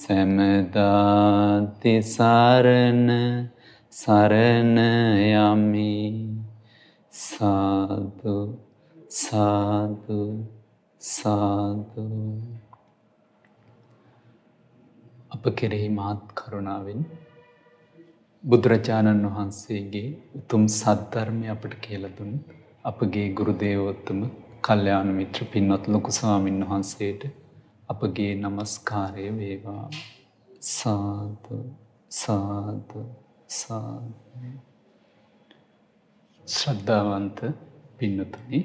සැමදාති සරණ සරණ යමි සාදු සාදු සාදු අප කෙරෙහි මාත් කරුණාවෙන් බුදුරජාණන් වහන්සේගේ උතුම් සද්ධර්මය අපට කියලා දුන් අපගේ ගුරු දේවෝත්තම කල්යාණ මිත්‍ර පින්වත් ලොකු ස්වාමින් වහන්සේට අපගේ নমස්කාරය වේවා සාදු සාදු සාදු ශ්‍රද්ධාවන්ත පින්නතුනි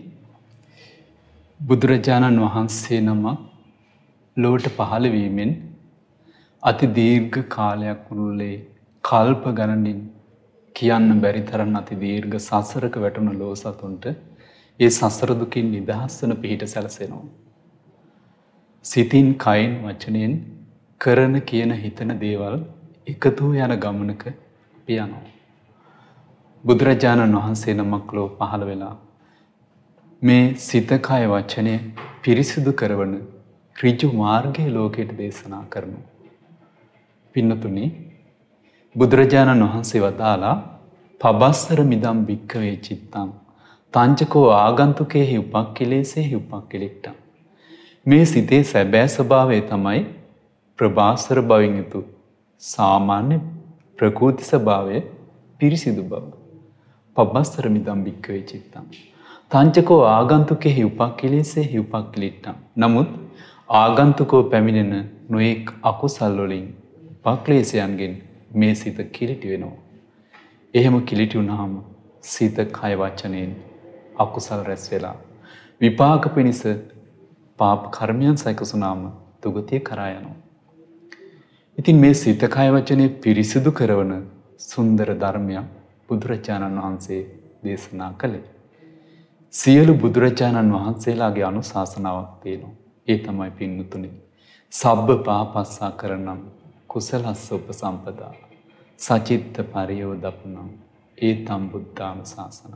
බුදුරජාණන් වහන්සේ නමක් ලෝට පහළවීමෙන් අති දීර්ඝ කාලයක් උරුල්ලේ කල්ප ගණනින් කියන්න බැරි තරම් අති දීර්ඝ සසරක වැටුණු ලෝ සතුන්ට ඒ සසර දුකින් නිදහස් වන පිහිට සැලසෙනවා සිතින් කයින් වචනයෙන් කරන කියන හිතන දේවල් එකතු යන ගමනක පියනවා. බුදුරජාණන් වහන්සේ නමක් ලෝ පහළ වෙලා මේ සිතකය වචනය පිරිසිදු කරවන ඍජු මාර්ගය ලෝකයට දේශනා කරනු. පින්නතුනි බුදුරජාණන් වහන්සේ වදාලා පබස්සර මිදම් භික්කවේ චිත්තං තංචකෝ ආගන්තුකයෙහි උපක් කෙලෙසේ හි උපක් කෙලෙක්ටම් මේ සිතේ සැබෑ ස්වභාවය තමයි ප්‍රභාසර බවින් යුතු සාමාන්‍ය ප්‍රකෘති ස්වභාවය පිරිසිදු බව. පබ්බස්තර මිදම් භික්කවේ චිත්තම්. තංචකෝ ආගන්තුකෙහි උපක්කිලේසේ හි උපක්කිලිට්ටම්. නමුත් ආගන්තුකෝ පැමිණෙන නොයෙක් අකුසල්වලින් පක්ලේසයන්ගෙන් මේ සිත කිලිටි වෙනවා. එහෙම කිලිටි වුණාම සිත කය වචනයෙන් අකුසල් රැස් වෙලා විපාක පිණිස පාප කර්මයන් සැකසුනාම දුගතිය කරා යනවා. ඉතින් මේ සිත කය වචනේ පිරිසිදු කරන සුන්දර ධර්මයක් බුදුරජාණන් වහන්සේ දේශනා කළේ. සියලු බුදුරජාණන් වහන්සේලාගේ අනුශාසනාවක් තියෙනවා. ඒ තමයි පින්නතුනි. සබ්බ පාපස්සා කරනම් කුසලස්ස උපසම්පදා සචිත්ත පරියෝදපනම් ඒ තම් බුද්ධානුශාසනං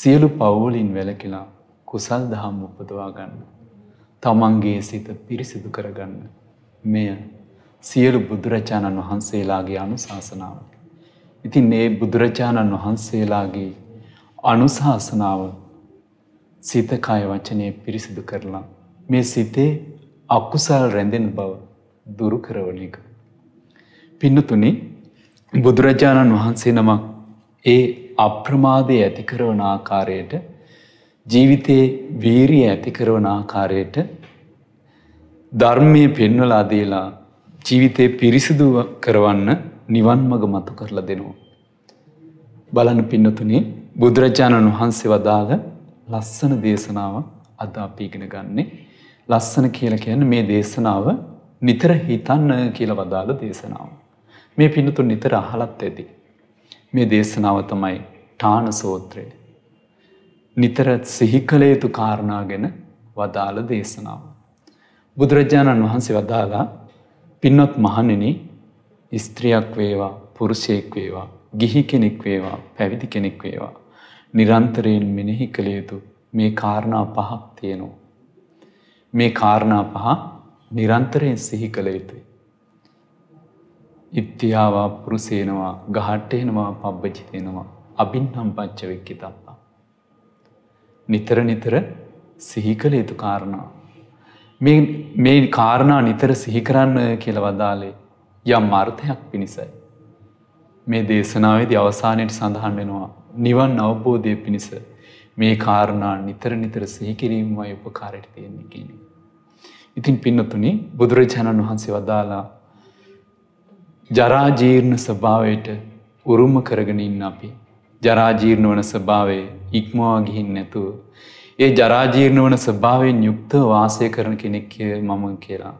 සියලු පව් වලින් වැළකීලා කුසල් දහම් උපදවා ගන්නවා තමන්ගේ සිත පිරිසිදු කරගන්න. මෙය සියලු බුදුරජාණන් වහන්සේලාගේ අනුශාසනාව. ඉතින් ඒ බුදුරජාණන් වහන්සේලාගේ අනුශාසනාව සිතකාය වචනය පිරිසිදු කරලා. මේ සිතේ අක්කුසල් රැඳෙන බව දුරු කරවන එක. පින්නතුනි බුදුරජාණන් වහන්සේ නමක් ඒ අප්‍රමාදය ඇතිකරවන ආකාරයට ජීවිතේ වීරිය ඇති කරවන ආකාරයට ධර්මය පෙන්වලා දීලා ජීවිතේ පිරිසිදු කරවන්න නිවන් මඟ මතු කරලා දෙනවා. බලන්න පින්නතුනි බුදුරජාණන් වහන්සේ වදාළ ලස්සන දේශනාව අද අපි ඉගෙන ගන්නෙ. ලස්සන කියලා කියන්නේ මේ දේශනාව නිතර හිතන්න කියලා වදාළ දේශනාව. මේ පින්නතුන් නිතර අහලත් ඇති. මේ දේශනාව තමයි ඨාන සූත්‍රය. නිතර සිහිකළ යුතු කාරණා ගැන වදාළ දේශනාව. බුදුරජාණන් වහන්සේ වදාලා පින්නොත් මහණෙන ස්ත්‍රියක් වේවා පුරුෂයෙක් වේවා ගිහි කෙනෙක් වේවා පැවිදි කෙනෙක් වේවා නිරන්තරයෙන් මෙනෙහි කළ යුතු මේ කාරණා පහක් තියෙනවා. මේ කාරණා පහ නිරන්තරයෙන් සිහි කළ යුතුයි. ඉත්තියාවා පුරුසේනවා ගහට්ටේනවා පබ්බජිතෙනවා අබින්නම් පච්චවෙක්කි තප්ප. නිතර නිතර සිහිකළ යුතු කාරණා. මේ කාරණා නිතර සිහිකරන්න කියලවදාලේ යම් අර්ථයක් පිණිසයි. මේ දේශනාවේද අවසානයට සඳහන් වෙනවා. නිවන් අවබෝධය පිණිස මේ කාරණා නිතර නිතර සිහිකිරීමයි උපකාරයට තියෙන්නේ කියන. ඉතින් පින්නතුනි බුදුරජාණන් වහන්සේ වදාලා ජරාජීර්ණ ස්වභාවයට උරුම කරගෙන ඉන්න අපි ජරාජීර්ණ වන ස්භාවේ ඉක්මවා ගිහින් නැතුව. ඒ ජරාජීර්ණ වන ස්භාවෙන් යුක්ත වාසය කරන කෙනෙක් මම කියලා.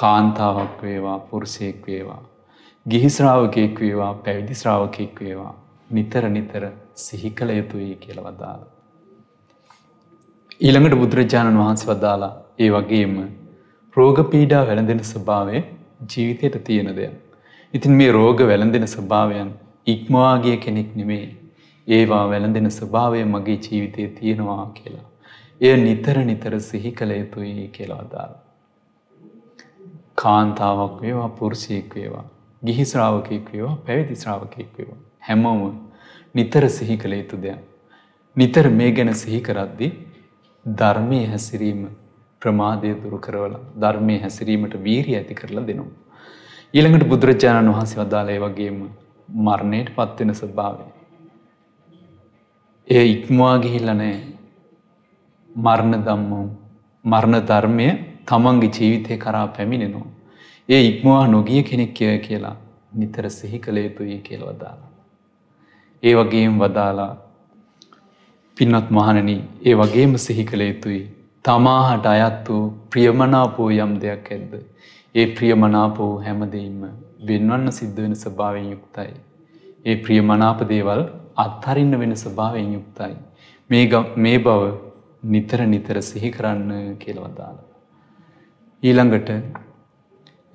කාන්තාවක් වේවා පුරුසයෙක් වේවා. ගිහිස්රාවකයෙක් වේවා පැවිදිස්රාවකයෙක් වේවා. නිතර නිතර සිහිකළ යුතුයි කියල වදාල. ඊළඟට බුදුරජාණන් වහන්ස වදාලා ඒ වගේම රෝග පීඩා වැළඳෙන ස්භාවේ ජීවිතයට තියෙන දෙයක්. ඉතින් මේ රෝග වැළඳෙන ස්භාවයන් ඉක්මවාගේ කෙනෙක් නෙමේ ඒවා වැළඳෙන ස්වභාවය මගේ ජීවිතය තියෙනවා කියලා. එය නිතර නිතර සිහි කළ යුතුයි කියලාදාල්. කාන්තාවක් වේවා පුරුෂයෙක් වේවා ගිහි ශ්‍රාවකයෙක් වේවා පැවිදි ශ්‍රාවකයෙක් වේවා හැමෝම නිතර සිහි කළ යුතු දෙයක්. නිතර මේ ගැන සිහි කරද්දී ධර්මයේ හැසිරීම ප්‍රමාදය දුරු කරවලා ධර්මයේ හැසිරීමට වීරිය ඇති කරලා දෙනවා. ඊළඟට බුදුරජාණන් වහන්සේ වදාළ ඒ වගේම මරණයට පත්වෙන ස්භාවය. එය ඉක්මවා ගිහිල්ලනෑ මරණ දම්මම් මරණ ධර්මය තමන්ගේ ජීවිතය කරා පැමිණෙනවා. ඒ ඉක්මවා නොගිය කෙනෙක් කියය කියලා නිතර සිහි කළ යුතුයි කියල වදාලා. ඒ වගේම වදාලා පින්නත් මහණනි ඒ වගේම සිහි කළ යුතුයි තමාහට අයත් වූ ප්‍රියමනාපෝ යම් දෙයක් ඇද්ද. ඒ ප්‍රියමනාපෝ හැමදීම වෙන්වන්න සිද්ධ වෙන ස්වභාවයෙන් යුක්තයි. ඒ ප්‍රියමනාප දේවල් අත්හරින්න වෙන ස්වභාවයෙන් යුක්තයි. මේ මේ බව නිතර නිතර සිහි කරන්න කියලා වදාලා. ඊළඟට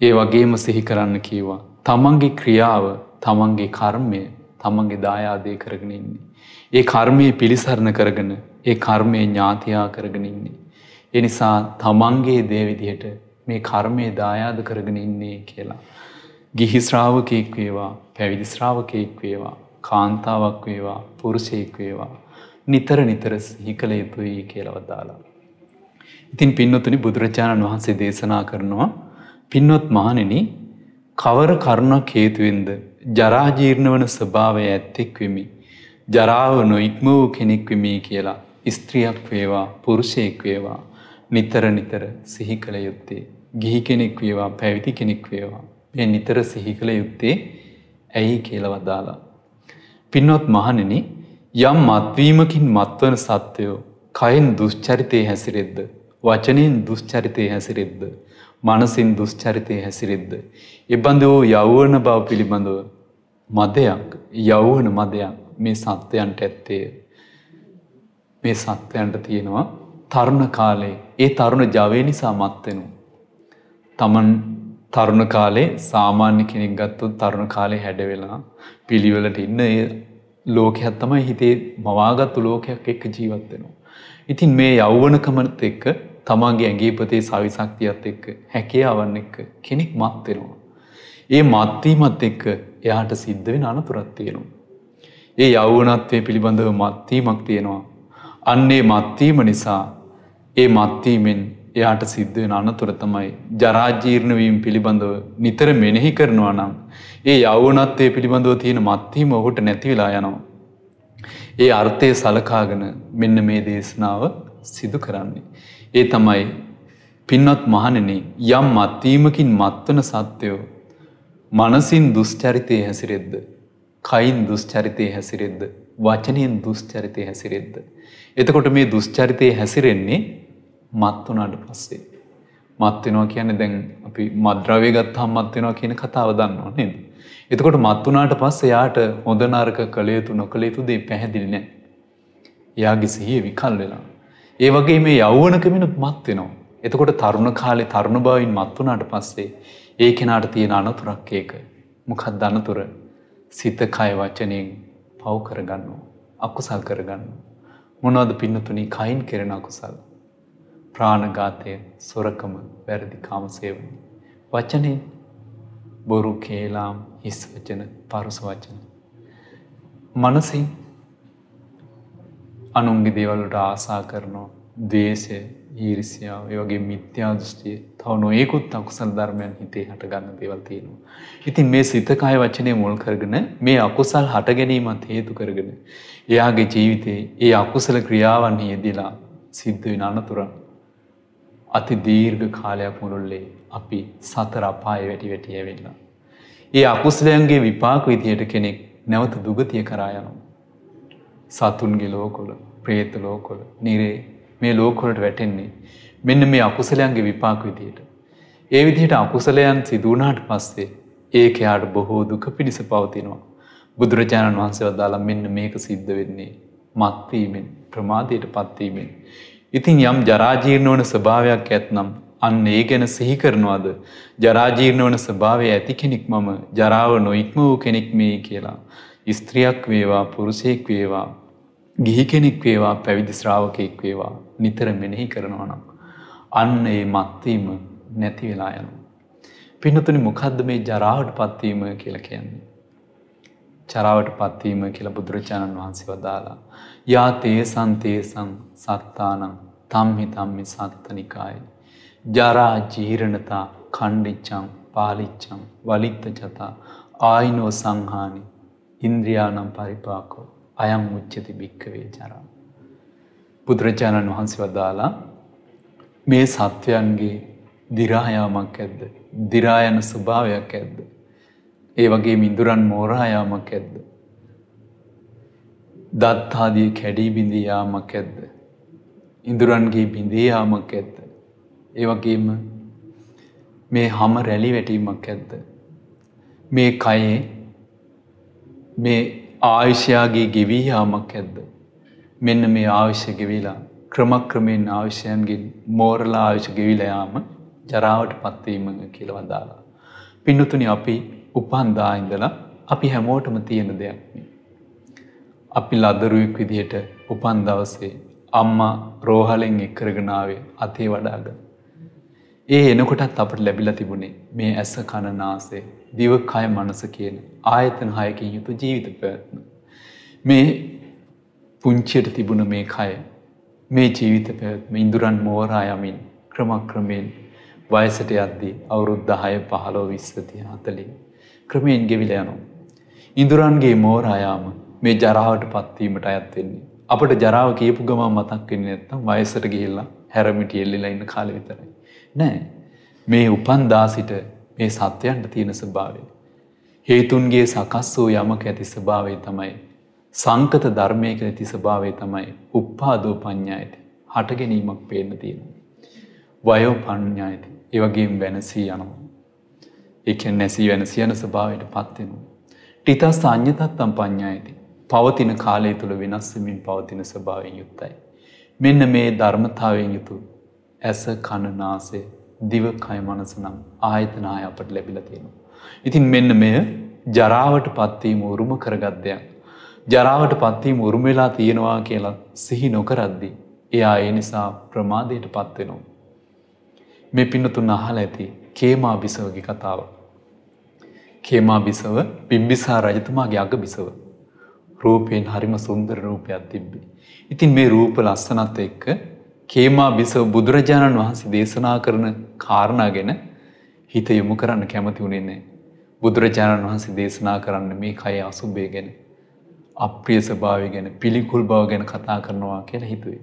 ඒ වගේම සිහි කරන්න කීවා. තමන්ගේ ක්‍රියාව, තමන්ගේ කර්මය, තමන්ගේ දායාදේ කරගෙන ඉන්නේ. ඒ කර්මයේ පිළිසරණ කරගෙන ඒ කර්මය ඥාතියා කරගෙන ඉන්නේ. එනිසා තමන්ගේ දේ විදිහට මේ කර්මය දායාද කරගෙන ඉන්නේ කියලා. ගිහි ශ්‍රාවකයෙක් වේවා පැවිදි ශ්‍රාවකයෙක් වේවා කාන්තාවක් වේවා පුරුෂයෙක් වේවා නිතර නිතර සිහි කළ යුතුයි කියලා වදාලා. ඉතින් පින්වතුනි බුදුරජාණන් වහන්සේ දේශනා කරනවා පින්වත් මහණෙනි කවර කරුණක් හේතුවෙන්ද ජරා ජීර්ණ වන ස්වභාවය ඇත්තෙක් වෙමි ජරාව නොඉක්ම වූ කෙනෙක් වෙමි කියලා ස්ත්‍රියක් වේවා පුරුෂයෙක් වේවා නිතර නිතර සිහි කළ යුත්තේ ගිහි කෙනෙක් වේවා පැවිදි කෙනෙක් වේවා මේ නිතර සිහි කළ යුත්තේ ඇයි කියලවදාලා. පින්වත් මහණෙනි යම් මත්වීමකින් මත්වන සත්වයෝ කයින් දුෂ්චරිතය හැසිරෙද්ද. වචනයෙන් දුෂ්චරිතය හැසිරෙද්ද. මනසින් දුෂ්චරිතය හැසිරෙද්ද. එබඳ වූ යව්වන බව පිළිබඳව මදයක් යව්වන මදයක් මේ සත්වයන්ට ඇත්තේ. මේ සත්වයන්ට තියෙනවා තරුණ කාලේ ඒ තරුණ ජවය නිසා මත්වෙනු. තමන් තරුණ කාලේ සාමාන්‍ය කෙනෙක් ගත්තොත් තරුණ කාලේ හැඩවෙලා පිළිවෙලට ඉන්න ඒ ලෝකයක් තමයි හිතේ මවාගත්තු ලෝකයක් එක්ක ජීවත් වෙනවා. ඉතින් මේ යෞවනකමත් එක්ක තමන්ගේ ඇඟේපතේ සවිසක්තියත් එක්ක හැකියාවන් එක්ක කෙනෙක් මත් වෙනවා. ඒ මත් වීමත් එක්ක එයාට සිද්ධ වෙන අනතුරක් තියෙනවා. ඒ යෞවනත්වයේ පිළිබඳව මත් වීමක් තියෙනවා. අන්නේ මත් වීම නිසා ඒ මත් වීමෙන් එයාට සිද්ධ වෙන අනතුර තමයි ජරාජීර්ණ වීම පිළිබඳව නිතර මෙනෙහි කරනවා නම් ඒ යෞවනත්වයේ පිළිබඳව තියෙන මත්හිම ඔහුට නැති වෙලා යනවා. ඒ අර්ථය සලකාගෙන මෙන්න මේ දේශනාව සිදු කරන්නේ. ඒ තමයි පින්වත් මහණෙනි යම් මත්වීමකින් මත්වන සත්වයෝ මනසින් දුෂ්චරිතයේ හැසිරෙද්ද කයින් දුෂ්චරිතයේ හැසිරෙද්ද වචනයෙන් දුෂ්චරිතයේ හැසිරෙද්ද එතකොට මේ දුෂ්චරිතයේ හැසිරෙන්නේ මත් වුණාට පස්සේ මත් වෙනවා කියන්නේ දැන් අපි මද්‍රව්‍ය ගත්තාම මත් වෙනවා කියන කතාව දන්නව නේද? එතකොට මත් වුණාට පස්සේ යාට හොඳ නරක කළ යුතු නොකළ යුතු දේ පැහැදිලි නැහැ. එයාගේ සිහිය විකල් වෙනවා. ඒ වගේ මේ යෞවනකමිනුත් මත් වෙනවා. එතකොට තරුණ කාලේ තරුණ භාවයෙන් මත් වුණාට පස්සේ ඒ කෙනාට තියෙන අනතුරක් ඒක. මොකක්ද අනතුර? සිත කය වචනෙන් පව කරගන්නවා. අකුසල් කරගන්නවා. මොනවද පින්නතුණි කයින් කෙරෙන අකුසල්? ප්‍රාණඝාතය සොරකම වැරදි කාමසේවන. වචනෙන් බොරු කේලාම් හිස් වචන පරුස වචන. මනසින් අනුන්ගේ දේවල්ලට ආසා කරනවා දේශය ඊරිසියාව ඒ වගේ මිත්‍යා දෘෂ්ටිය තව නොයෙකුත් අකුසල ධර්මයන් හිතේ හට ගන්න දේවල් තියෙනවා. ඉතින් මේ සිත කය වචනේ මුල් කරගෙන මේ අකුසල් හට ගැනීමත් හේතු කරගෙන එයාගේ ජීවිතේ ඒ අකුසල ක්‍රියාවන් යෙදিলা සිද්ධ වෙන අනතුරන් අති දීර්ඝ කාලයක් මුළුල්ලේ අපි සතර අපාය වැටි වැටි ඇවෙල්ලා. ඒ අකුසලයන්ගේ විපාක විදියට කෙනෙක් නැවත දුගතිය කරා යනවා. සතුන්ගේ ලෝකොල, പ്രേත ලෝකොල, නිරේ මේ ලෝකවලට වැටෙන්නේ මෙන්න මේ අකුසලයන්ගේ විපාක විදියට. ඒ විදිහට අකුසලයන් සිදු වුණාට පස්සේ ඒක යාට බොහෝ දුක පිණිස පවතිනවා. බුදුරජාණන් වහන්සේ වදාලා මෙන්න මේක සිද්ධ වෙන්නේ මත්වීමෙන්, ප්‍රමාදයට පත්වීමෙන්. ඉතින් යම් ජරාජීර්ණවන ස්භාවයක් ඇත්නම් අන්න ඒ ගැන සිහිකරනවාද ජරාජීර්ණවන ස්භාවය ඇති කෙනෙක් මම ජරාව නොඉක්ම වූ කෙනෙක් මේ කියලා. ස්ත්‍රියක් වේවා පුරුසයෙක් වේවා ගිහි කෙනෙක් වේවා පැවිදි ශ්‍රාවකයෙක් වේවා නිතර මෙනෙහි කරනවා නම්. අන්න ඒ මත්වීම නැති වෙලා යනු. පිනතුනි මොකද්ද මේ ජරාවට පත්වීම කියලා කියන්නේ. චරාවට පත්වීම කියලා බුදුරජාණන් වහන්සේ වදාලා. යා තේසන් තේසන් සත්තානං තම්හි තම්මි සත්තනිකායි. ජරා ජීරණතා කණ්ඩිච්චං පාලිච්චං වලිත්ත ජතා ආයිනෝ සංහානි ඉන්ද්‍රයානම් පරිපාකෝ අයම් උච්චති භික්කවේ ජරා. බුදුරජාණන් වහන්සේ වදාලා මේ සත්වයන්ගේ දිරායාමක් ඇද්ද. දිරායන ස්වභාවයක් ඇද්ද. ඒ වගේ මින්දුරන් මෝරායාමක් ඇද්ද. දත්තාදිය කැඩී බිඳියයාමක් ඇද්ද. ඉඳුරන්ගේ බිඳේ යාමක් ඇත්ත. ඒ වගේම මේ හැම රැලි වැටීමක් ඇත්ත. මේ කයේ මේ ආයුෂයාගේ ගෙවී යාමක් ඇද්ද. මෙන්න මේ ආවිශ්‍ය ගෙවිලා ක්‍රමක්‍රමයෙන් ආවිශ්‍යයන්ගෙන් මෝරලා ආවිශ්‍ය ගෙවිලයාම ජරාවට පත්වීම කියලවදාලා. පින්නතුනි අපි උපන්දා ඉඳලා අපි හැමෝටම තියෙන දෙයක්. අපි ලදරුවෙක් විදිහට උපන් දවසේ අම්මා රෝහලෙන් එක් කරගෙනාවේ අතේ වඩාග. ඒ එනකොටත් අපට ලැබිල තිබුණේ මේ ඇස කණනාසේ දිවකය මනස කියන ආයතන හයකින් යුතු ජීවිත පැවැත්ම. මේ පුංචියට තිබුණ මේ කය මේ ජීවිත පැවැත්ම ඉඳුරන් මෝරායමින් ක්‍රමක්‍රමයෙන් වයසට යද්දී අවුරුද්ධහය පහලෝ විස්සති හතලින් ක්‍රමයෙන් ගෙවිල යනු. ඉඳුරන්ගේ මෝරායාම මේ ජරාවට පත්වීමට අයත්වෙන්නේ. අපට ජරාව කියපු ගමන් මතක් වෙන්නේ නැත්තම් වයසට ගිහිල්ලා හැරමිටි එල්ලිලා ඉන්න කාලෙ විතරයි. නෑ. මේ උපන්දා සිට මේ සත්‍යයන්ට තියෙන ස්වභාවය. හේතුන්ගේ සකස් වූ යමක ඇති ස්වභාවය තමයි සංකත ධර්මයක ඇති ස්වභාවය තමයි උප්පාදෝ පඤ්ඤායති. හට ගැනීමක් පේන්න තියෙනවා. වයෝ පඤ්ඤායති. ඒ වගේම වෙනසී යනවා. ඒ කියන්නේ නැසී වෙනසී යන ස්වභාවයට පත් වෙනවා. ටිතස් අඤ්ඤතත්තම් පඤ්ඤායති. පවතින කාලය තුළ වෙනස්සමින් පවතින ස්වභාවෙන් යුත්තයි. මෙන්න මේ ධර්මතාවෙන් යුතු ඇස කණනාසේ දිවකය මනසනම් ආයතනාය අපට ලැබිල තියෙනවා. ඉතින් මෙන්න මෙය ජරාවට පත්වීම උරුම කරගත් දෙයක්. ජරාවට පත්වීම උරුම වෙලා තියෙනවා කියලා සිහි නොකරද්දි. එයා ඒ නිසා ප්‍රමාදයට පත්වෙනවා. මේ පින්නතුන් අහල ඇති කේමා බිසවගේ කතාව. කේමා බිසව පිම්බිසා රජතුමාගේ අග බිසව රූපයෙන් හරිම සුන්දර රූපයක් තිබ්බේ. ඉතින් මේ රූප ලස්සනත් එක්ක කේමා බිසව බුදුරජාණන් වහන්සේ දේශනා කරන කාරණා ගැන හිත යොමු කරන්න කැමති වුණේ නැහැ. බුදුරජාණන් වහන්සේ දේශනා කරන්න මේ කය අසුභය ගැන, අප්‍රිය ස්වභාවය ගැන, පිළිකුල් බව ගැන කතා කරනවා කියලා හිතුවේ.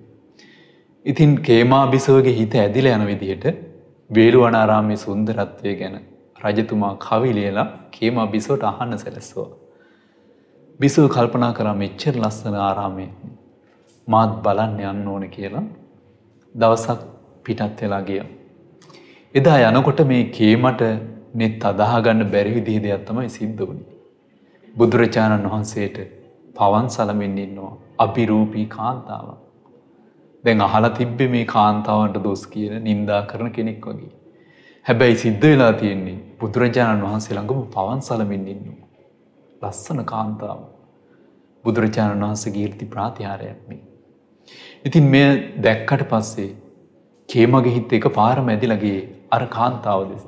ඉතින් කේමා බිසවගේ හිත ඇදිලා යන විදිහට වේළුවනාරාමේ සුන්දරත්වය ගැන රජතුමා කවි ලියලා කේමා බිසවට අහන්න සැලැස්සුවා. බිසව කල්පනා කරා මෙච්චර ලස්සන ආරාමය මාත් බලන්න යන්න ඕන කියලා දවසක් පිටත් වෙලා ගිය. එදා යනකොට මේ කේමට නෙත් අදාහගන්න බැරි විදිහ දෙයක් තමයි සිද්ධ වුණේ. බුදුරජාණන් වහන්සේට පවන් සලමින් ඉන්නවා අභිරූපී කාන්තාව. දැන් අහලා තිබ්බේ මේ කාන්තාවන්ට දොස් කියන නින්දා කරන කෙනෙක් වගේ. හැබැයි සිද්ධ වෙලා තියෙන්නේ බුදුරජාණන් වහන්සේ ළඟම පවන් සලමින් ඉන්නවා. ලස්සන කාන්තාව. බුදුරජාණන් වහන්සේ ගීර්ති ප්‍රාතිහාරයක් මේ. ඉතින් මෙය දැක්කට පස්සේ කේමගේ හිත එක පාරම ඇදිලගේ අර කාන්තාව දෙස.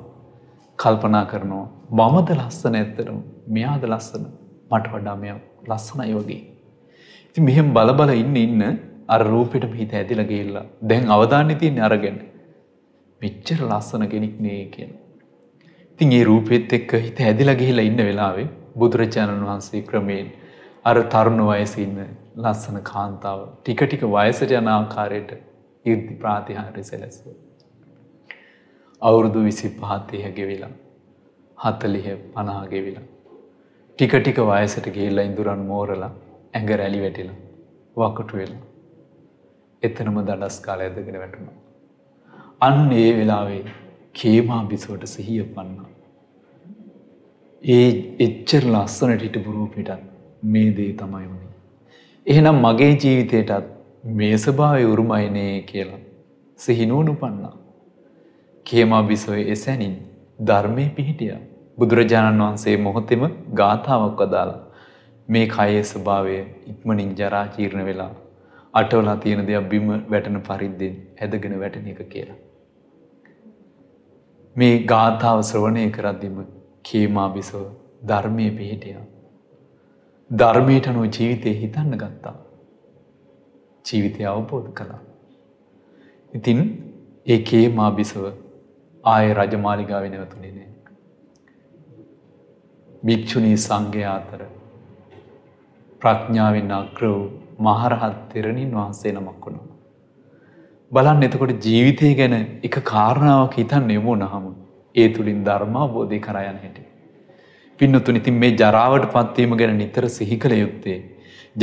කල්පනා කරනවා මමද ලස්සන ඇත්තරම් මෙයාද ලස්සන මට වඩා මෙ ලස්සනයි වගේ. ඉති මෙහෙම බලබල ඉන්න ඉන්න අර රූපෙටම හිත ඇදිල ගේල්ලා දැන් අවධානතියෙන් අරගෙන මෙච්චර ලස්සන කෙනෙක් නේ කියන. ඉතින් ඒ රූපෙත් එක්ක හිත ඇදිල ගිහිලා ඉන්න වෙලාවේ බුදුරජාණන් වහන්සේ ක්‍රමයෙන් අර තරුණ වයසේ ඉන්න ලස්සන කාන්තාව ටික ටික වයසට යන ආකාරයට 이르දි ප්‍රාතිහාර්ය සැලැස්සුවා. අවුරුදු 25 30 ගෙවිලා 40 50 ගෙවිලා ටික ටික වයසට ගිහිල්ලා ඉඳුරන් මෝරලා ඇඟ රැලි වැටිලා වකුටු වෙලා එතනම දඩස් කාලය ඇදගෙන වැටුණා. අන්න ඒ වෙලාවේ කේමා බිසවට සිහිය පන්නා. ඒ එච්චර ලස්සනට හිටපු රූපෙටත් මේ දේ තමයි වුනේ. එහෙනම් මගේ ජීවිතේටත් මේ ස්වභාවය උරුමයිනේ කියලා සිහිනුවන උපන්නා. කේමා බිසෝය එසැනින් ධර්මයේ පිහිටියා. බුදුරජාණන් වහන්සේ මොහොතෙම ගාථාවක් අදාලා මේ කයේ ස්වභාවය ඉක්මනින් ජරා ජීර්ණ වෙලා අටවලා තියෙන දේක් බිම වැටෙන පරිද්දෙන් ඇදගෙන වැටෙන එක කියලා. මේ ගාථාව ශ්‍රවණය කරද්දිම කේමා බිසව ධර්මය පිහිටියා. ධර්මයට අනුව ජීවිතය හිතන්න ගත්තා. ජීවිතය අවබෝධ කළා. ඉතින් ඒ කේමා බිසව ආය රජමාලිගාව නැවතුනේ නෑ. භික්‍ෂුණී සංඝය අතර ප්‍රඥාවෙන් අග්‍ර වූ මහරහත් තෙරණින් වහන්සේ නමක් වුණා. බලන්න එතකොට ජීවිතය ගැන එක කාරණාවක් හිතන්න යොමු නහමුත් ඒ තුළින් ධර්මාබෝධය කරයන් හැට. පින්නතුන ඉතින් මේ ජරාවට පත්වීම ගැන නිතර සිහි කළ යුත්තේ.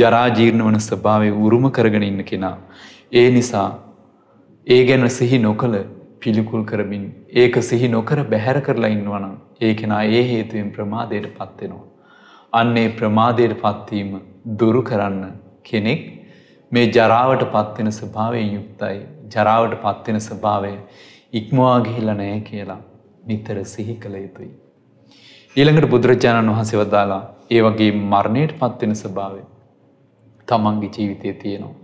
ජරාජීර්ණ වන ස්භාවය උරුම කරගෙන ඉන්න කෙනා. ඒ නිසා ඒ ගැන සිහි නොකළ පිළිකුල් කරමින් ඒක සිහි නොකර බැහැර කරලා ඉන්නවනම් ඒ කෙනා ඒ හේතුවෙන් ප්‍රමාදයට පත්වෙනවා. අන්නේ ප්‍රමාදයට පත්වීම දුරු කරන්න කෙනෙක් මේ ජරාවට පත්වෙන ස්භාවයෙන් යුක්තයි ජරාවට පත්වෙන ස්භාවය ඉක්මවා ගිහිල්ල නෑ කියලා. නිතර සිහි කළ යුතුයි. ඊළඟට බුදුරජාණන් වහන්සේ වදාලා ඒ වගේ මරණයට පත්වෙන ස්වභාවය තමන්ගේ ජීවිතය තියෙනවා.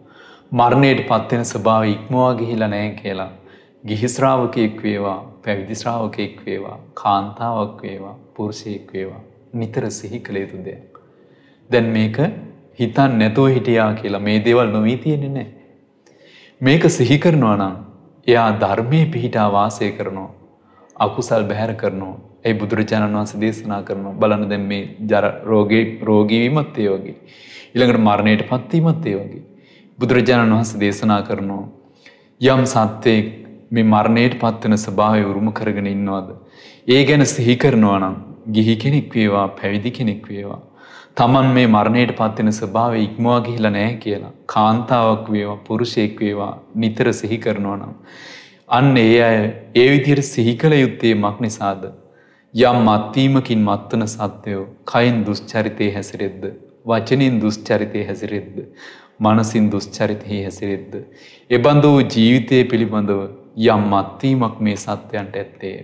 මරණයට පත්වෙන ස්වභාව ඉක්මවා ගිහිලා නෑ කියලා. ගිහිස්ශ්‍රාවකයෙක් වේවා පැවිදිශ්‍රාවකයෙක් වේවා කාන්තාවක් වේවා පුරුෂයෙක් වේවා නිතර සිහි කළ යුතු දෙයක්. දැන් මේක හිතන් නැතුව හිටියා කියලා මේ දේවල් නොවී තියෙන්නේ නෑ. මේක සිහි කරනවා නම් එයා ධර්මයේ පිහිටා වාසය කරනවා. අකුසල් බැහැර කරනවා. ඒ බුදුරජාණන් වහන්සේ දේශනා කරනවා. බලන්න දැන් මේ ජර රෝගේ රෝගී වීමත් ඒ වගේ. ඊළඟට මරණයට පත්වීමත් ඒ වගේ. බුදුරජාණන් වහන්සේ දේශනා කරනවා. යම් සත්‍යයක් මේ මරණයට පත්වන ස්වභාවය උරුම කරගෙන ඉන්නවද? ඒ ගැන සිහි කරනවා නම් ගිහි කෙනෙක් වේවා පැවිදි කෙනෙක් වේවා තමන් මේ මරණයට පත්වෙන ස්වභාවය ඉක්මවා ගිහිලා නැහැ කියලා කාන්තාවක් වේවා පුරුෂයෙක් වේවා නිතර සිහි කරනවා නම් අන්න ඒ අය ඒ විදියට සිහි කළ යුත්තේ මක් නිසාද. යම් අත්වීමකින් මත්තන සත්‍යයෝ කයින් දුෂ්චරිතය හැසිරෙද්ද. වචනින් දුෂ්චරිතය හැසිරෙද්ද. මනසින් දුෂ්චරිතහි හැසිරෙද්ද. එබඳ වූ ජීවිතය පිළිබඳව යම් අත්වීමක් මේ සත්‍යයන්ට ඇත්තේ.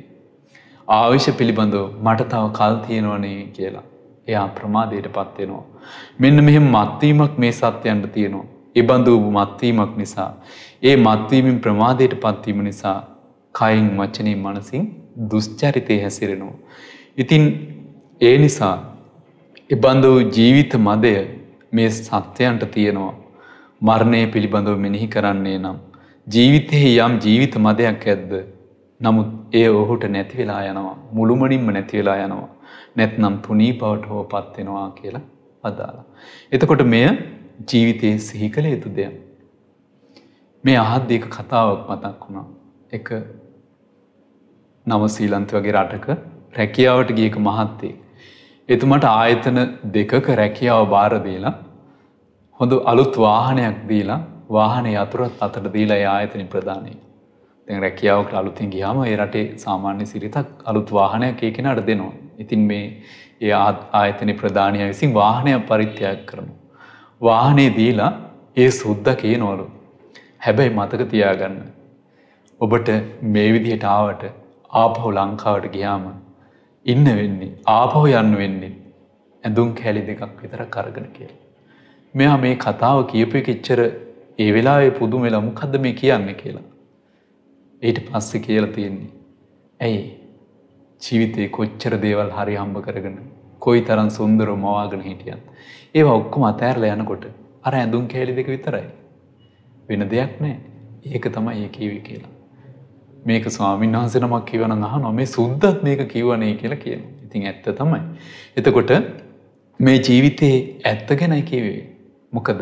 ආවිශ්‍ය පිළිබඳව මට තව කල් තියෙනවනේ කියලා. එයා ප්‍රමාදයට පත්වෙනවා. මෙන්න මෙහෙම මත්වීමක් මේ සත්‍යයන්ට තියෙනවා. එබඳු වූ මත්වීමක් නිසා. ඒ මත්වීමින් ප්‍රමාදයට පත්වීම නිසා කයින් වචනී මනසින් දුෂ්චරිතය හැසිරෙනවා. ඉතින් ඒ නිසා එබඳු ජීවිත මදය මේ සත්‍යයන්ට තියෙනවා. මරණය පිළිබඳව මෙනෙහි කරන්නේ නම්. ජීවිතයෙහි යම් ජීවිත මදයක් ඇද්ද. නමුත් ඒ ඔහුට නැතිවෙලා යනවා. මුළුමනින්ම නැතිවෙලා යනවා. නැත්නම් තුනී පවට හෝ පත්වෙනවා කියලා අදාලා. එතකොට මෙය ජීවිතයේ සිහි කළ යුතු දෙයක්. මේ අහද්දේක කතාවක් මතක් වුණා. එක නවසීලන්ත වගේ රටක රැකියාවට ගියක මහත්තේ. එතුමට ආයතන දෙකක රැකියාව භාරදීලා හොඳ අලුත් වාහනයක් දීලා වාහනය අතුරත් අතට දීලා ආයතන ප්‍රධානය. තැන් රැකියාවට අලුතින් ගියාම ඒ රටේ සාමාන්‍ය සිරිතක් අලුත් වාහනයක් ඒකෙනට දෙනවා. ඉතින් මේ ඒ ආයතන ප්‍රධානය විසින් වාහනයක් පරිත්‍යයක් කරනු. වාහනේ දීලා ඒ සුද්ද කියනවලු. හැබැයි මතක තියාගන්න. ඔබට මේ විදිහට ආවට ආපහු ලංකාවට ගියාම ඉන්න වෙන්නේ ආපහු යන්න වෙන්නේ ඇඳුම් කැලි දෙකක් විතර කරගෙන කියලා. මෙයා මේ කතාව කියපු එක ඉච්චර ඒ වෙලාවේ පුදුම වෙලා මොකද්ද මේ කියන්නේ කියලා. ඊට පස්සේ කියලා තියෙන්නේ. ඇයි ජීවිතේ කොච්චර දේවල් හරි හම්බ කරගෙන කොයි තරන් සුන්දර මවාගෙන හිටියන්. ඒ ඔක්කොම අතෑරල යනකොට අර ඇඳුම් කෑලි දෙක විතරයි. වෙන දෙයක් නෑ ඒක තමයි ඒ කීවි කියලා. මේක ස්වාමීන් වහන්සෙනමක් කිවන අහ නොමේ සුද්දත් මේක කිවනේ කියලා කියන ඉතින් ඇත්ත තමයි. එතකොට මේ ජීවිතයේ ඇත්ත ගැනයි කිවේ. මොකද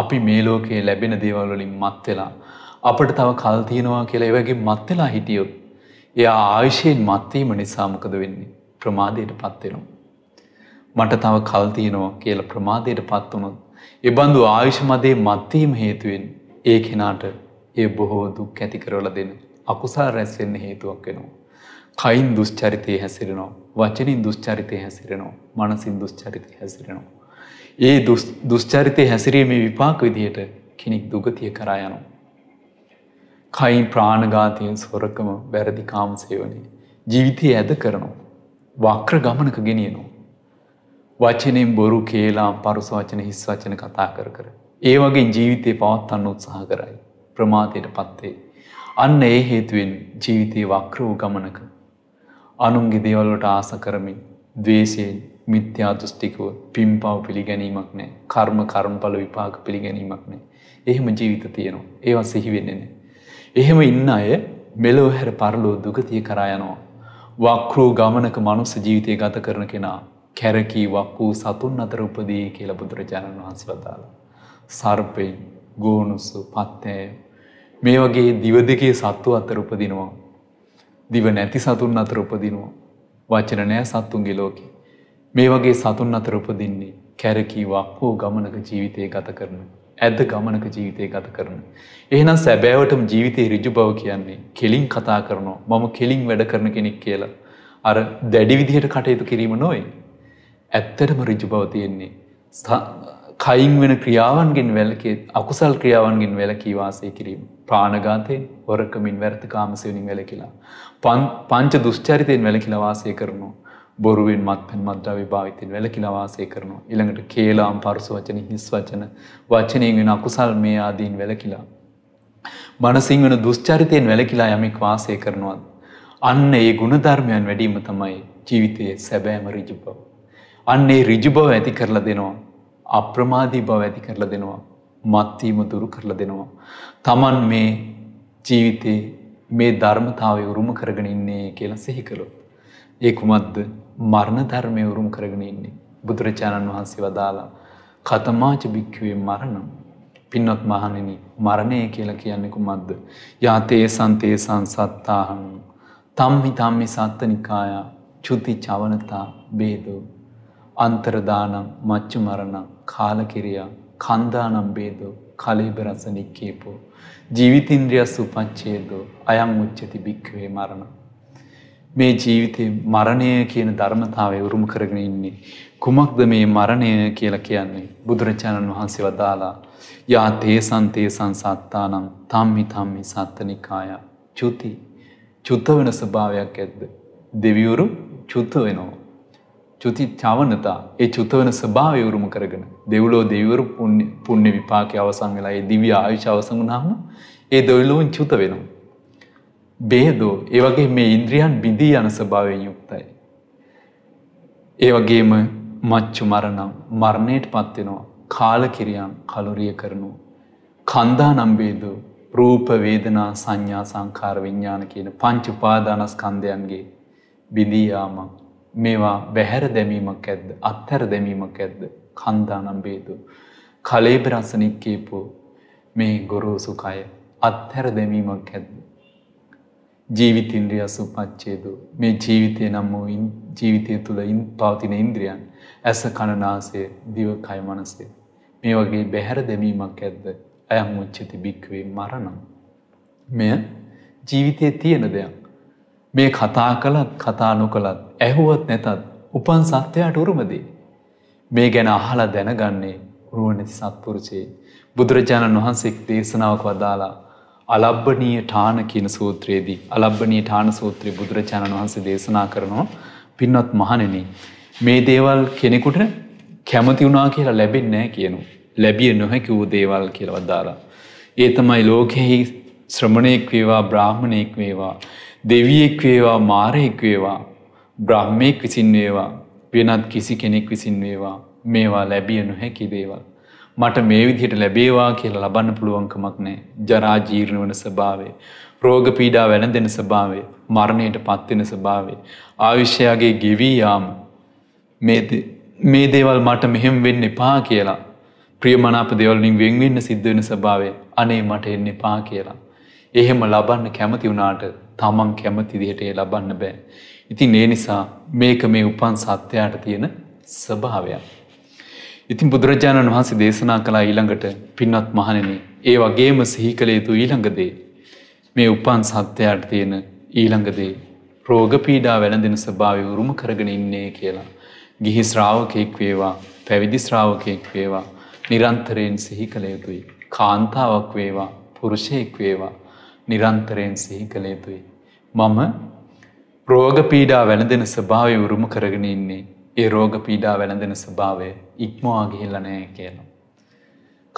අපි මේ ලෝකයේ ලැබෙන දේවල්වලින් මත් වෙලා අපට තව කල් තියෙනවා කියලා ඒවගේ මත් වෙලා හිටියොත් එයා ආයුෂයෙන් මත්වීම නිසා මොකද වෙන්නේ ප්‍රමාදයට පත්වෙනවා. මට තව කල් තියෙනවා කියලා ප්‍රමාදයට පත් වුණොත් ඒ බඳු ආයුෂ මදේ මත්වීම හේතුවෙන් ඒ කෙනාට ඒ බොහෝ දුක් ඇති කරවලා දෙන අකුසල් රැස් වෙන්න හේතුවක් වෙනවා. කයින් දුස්චරිතය හැසිරෙනවා. වචනින් දුස්චරිතය හැසිරෙනවා. මනසින් දුස්චරිතය හැසිරෙනවා. ඒ දුස්චරිතය හැසිරීමේ විපාක විදිහට කෙනෙක් දුගතිය කරා යනවා. කයින් ප්‍රාණඝාතයෙන් සොරකම වැරදි කාම සේවනය ජීවිතය ඇද කරනවා. වක්‍ර ගමනක ගෙනියනවා. වචනෙන් බොරු කියලා පරුස වචන හිස් වචන කතා කර කර. ඒ වගේ ජීවිතය පවත්වන්න උත්සාහ කරයි. ප්‍රමාතයට පත්වේ. අන්න ඒ හේතුවෙන් ජීවිතයේ වක්‍ර වූ ගමනක. අනුන්ගේ දේවල්ලට ආස කරමින් දවේශයෙන් මිත්‍යා දෘෂ්ටිකව පිම්පව් පිළිගැනීමක් නෑ කර්ම කර්මඵල විපාක පිළිගැනීමක් නෑ. එහෙම ජීවිත තියෙනවා. ඒවා සිහිවෙන්නේන. එහෙම ඉන්න අය මෙලෝ හැර පරලෝ දුගතිය කරා යනවා. වක්‍රෝ ගමනක මනුස්ස ජීවිතය ගත කරන කෙනා කැරකීවක් වූ සතුන් අතර උපදී කියලා බුදුරජාණන් වහන්සේ වදාළා. සර්පෙන්, ගෝනුසු, පත්තෑ මේ වගේ දිව දෙකේ සත්තු අතර උපදිනවා. දිව නැති සතුන් අතර උපදිනවා. වචන නැහැ සත්තුන්ගේ ලෝකේ. මේ වගේ සතුන් අතර උපදින්නේ කැරකීවක් හෝ ගමනක ජීවිතය ගත කරන. ඇද ගමනක ජීවිතය ගත කරන. එහෙනම් සැබෑවටම ජීවිතයේ ඍජු බව කියන්නේ කෙලින් කතා කරනවා. මම කෙලින් වැඩ කරන කෙනෙක් කියලා. අර දැඩි විදිහට කටයුතු කිරීම නොවේ. ඇත්තටම රිජු බව තියෙන්නේ. කයින් වෙන ක්‍රියාවන්ගෙන් වැලකේ අකුසල් ක්‍රියාවන්ගෙන් වැලකී වාසය කිරීම. ප්‍රාණඝාතයෙන්, හොරකමින්, වර්තකාම සෙවණින් වැලකීලා. පංච දුෂ්චරිතයෙන් වැලකීලා වාසය කරනවා. බොරුවෙන්, මත්පැන්, මත්ද්‍රව්‍ය භාවිතයෙන් වැලකීලා වාසය කරනවා. ඊළඟට කේලාම්, පරුස වචන, හිස් වචන, වචනයෙන් වෙන අකුසල් මේ ආදීන් වැලකීලා. මනසින් වෙන දුෂ්චරිතයෙන් වැලකීලා යමෙක් වාසය කරනවා. අන්න ඒ ගුණධර්මයන් වැඩිම තමයි ජීවිතයේ සැබෑම ඍජු බව. අන්නේ ඍජු බව ඇති කරලා දෙනවා. අප්‍රමාදී බව ඇති කරලා දෙනවා. මත්වීම දුරු කරලා දෙනවා. Taman මේ ජීවිතේ මේ ධර්මතාවය උරුම කරගෙන ඉන්නේ කියලා සිහි කළොත්. ඒ කුමක්ද? මරණ ධර්මය උරුම කරගෙන ඉන්නේ. බුදුරජාණන් වහන්සේ වදාලා කතමාච භික්ඛුවේ මරණම් පින්වත් මහණෙනි මරණය කියලා කියන්නේ කුමක්ද යාතේ සන්තේ සංසත්තාහං තම්හි තම්මි සත්තනිකාය චුති චවනතා බේදෝ අන්තරදානම් මච්චුමරණං කාලකිරියා කන්දානම් බේදෝ කලීබරස නික්කේපෝ ජීවිතින්ද්‍රිය සුපච්චේදෝ අයං උච්චති භික්ඛවේ මරණ මේ ජීවිතේ මරණය කියන ධර්මතාවය උරුම කරගෙන ඉන්නේ කුමක්ද මේ මරණය කියලා කියන්නේ බුදුරජාණන් වහන්සේ වදාලා යා තේසං තේසං සත්තානම් තම්මි තම්මි සත්තනිකාය චුති චුත වෙන ස්වභාවයක් ඇද්ද දෙවිවරු චුත වෙනවා චුති චවනතා ඒ චුතවන ස්භාවය උරුම කරගෙන දෙව්ලෝ දෙවරු පුුණ්‍ය විපාකය අවසං වෙලා ඒ දිවිය ආයුෂ අවසඟ නහම ඒ දෙවලෝන් චුත වෙනවා. බේදෝ ඒවගේ මේ ඉන්ද්‍රියන් බිඳී යන ස්භාවයෙන් යුක්තයි. ඒවගේම මච්චු මරණම් මරණයට පත්වෙනවා කාලකිරියන් කලුරිය කරනු. කන්දා නම්බේදෝ රූප වේදනා සංඥා සංකාර විඤ්ඥාන කියන පංචුපාදානස්කන්ධයන්ගේ බිඳීයාමක් මේවා බැහැර දැමීමක් ඇද්ද අත්හැර දැමීමක් ඇද්ද කන්දානම් බේතු. කලේබරසනික් කියපු මේ ගොරෝසුකය අත්හැර දැමීමක් ඇද්ද. ජීවිතින්ද්‍රිය සුපච්චේදු මේ ජීවිතය නම් වූ ජීවිතය තුළ ඉන් පවතින ඉන්ද්‍රියන් ඇස කණනාසය දිවකය මනසේ. මේ වගේ බැහැර දැමීමක් ඇද්ද ඇයම් උච්චති භික්වේ මරණම්. මෙය ජීවිතය තියෙන දෙයක්. මේ කතා කළත් කතා නොකළත් ඇහුවත් නැතත් උපන් සත්‍යයට උරුමදී. මේ ගැන අහලා දැනගන්නේ රුවනැති සත්පුරුෂයේ බුදුරජාණන් වහන්සේ දේශනාවක් වදාලා අලබ්බනීය ඨාන කියන සූත්‍රයේදී අලබ්බනීය ඨාන සූත්‍රයේ බුදුරජාණන් වහන්සේ දේශනා කරනවා පින්වත් මහණෙනි මේ දේවල් කෙනෙකුට කැමති වුණා කියලා ලැබෙන්නේ නැහැ කියනවා. ලැබිය නොහැකි වූ දේවල් කියලා වදාලා. ඒ තමයි ලෝකෙහි ශ්‍රමණේක් වේවා බ්‍රාහමණේක් වේවා දෙවියෙක් වේවා මාරයෙක් වේවා බ්‍රහ්මයෙක් විසින් වේවා වෙනත් කිසි කෙනෙක් විසින් වේවා මේවා ලැබිය නොහැකි දේවල්. මට මේ විදිහට ලැබේවා කියලා ලබන්න පුළුවන්කමක් නෑ ජරා ජීර්ණ වන ස්වභාවය රෝග පීඩා වැළඳෙන ස්වභාවය මරණයට පත්වෙන ස්වභාවය ආවිෂයාගේ ගෙවී යාම මේ දේවල් මට මෙහෙම වෙන්න එපා කියලා ප්‍රියමනාප දෙවලින් වෙන්වෙන්න සිද්ධ වෙන ස්වභාවය අනේ මට එන්න එපා කියලා එහෙම ලබන්න කැමති වුණාට තමන් කැමති දිහට ඒ ලබන්න බෑ. ඉතින් ඒ නිසා මේක මේ උපන් සත්‍යයට තියෙන ස්වභාවයක්. ඉතින් බුදුරජාණන් වහන්සේ දේශනා කළා ඊළඟට පින්වත් මහණෙනි ඒ වගේම සිහි කළ යුතු ඊළඟ දේ මේ උපන් සත්‍යයට තියෙන ඊළඟ දේ රෝග පීඩා වැළඳෙන ස්වභාවය උරුම කරගෙන ඉන්නේ කියලා. ගිහි ශ්‍රාවකෙක් වේවා, පැවිදි ශ්‍රාවකෙක් වේවා, නිරන්තරයෙන් සිහි කළ යුතුයි. කාන්තාවක් වේවා, පුරුෂයෙක් වේවා, නිරන්තරයෙන් සිහි කළ යුතුයි. මම රෝග පීඩා වැළඳෙන ස්භාවය උරුම කරගෙන ඉන්නේ ඒ රෝග පීඩා වැළඳෙන ස්භාවය ඉක්මවා ගිහිල්ලනෑ කියලා.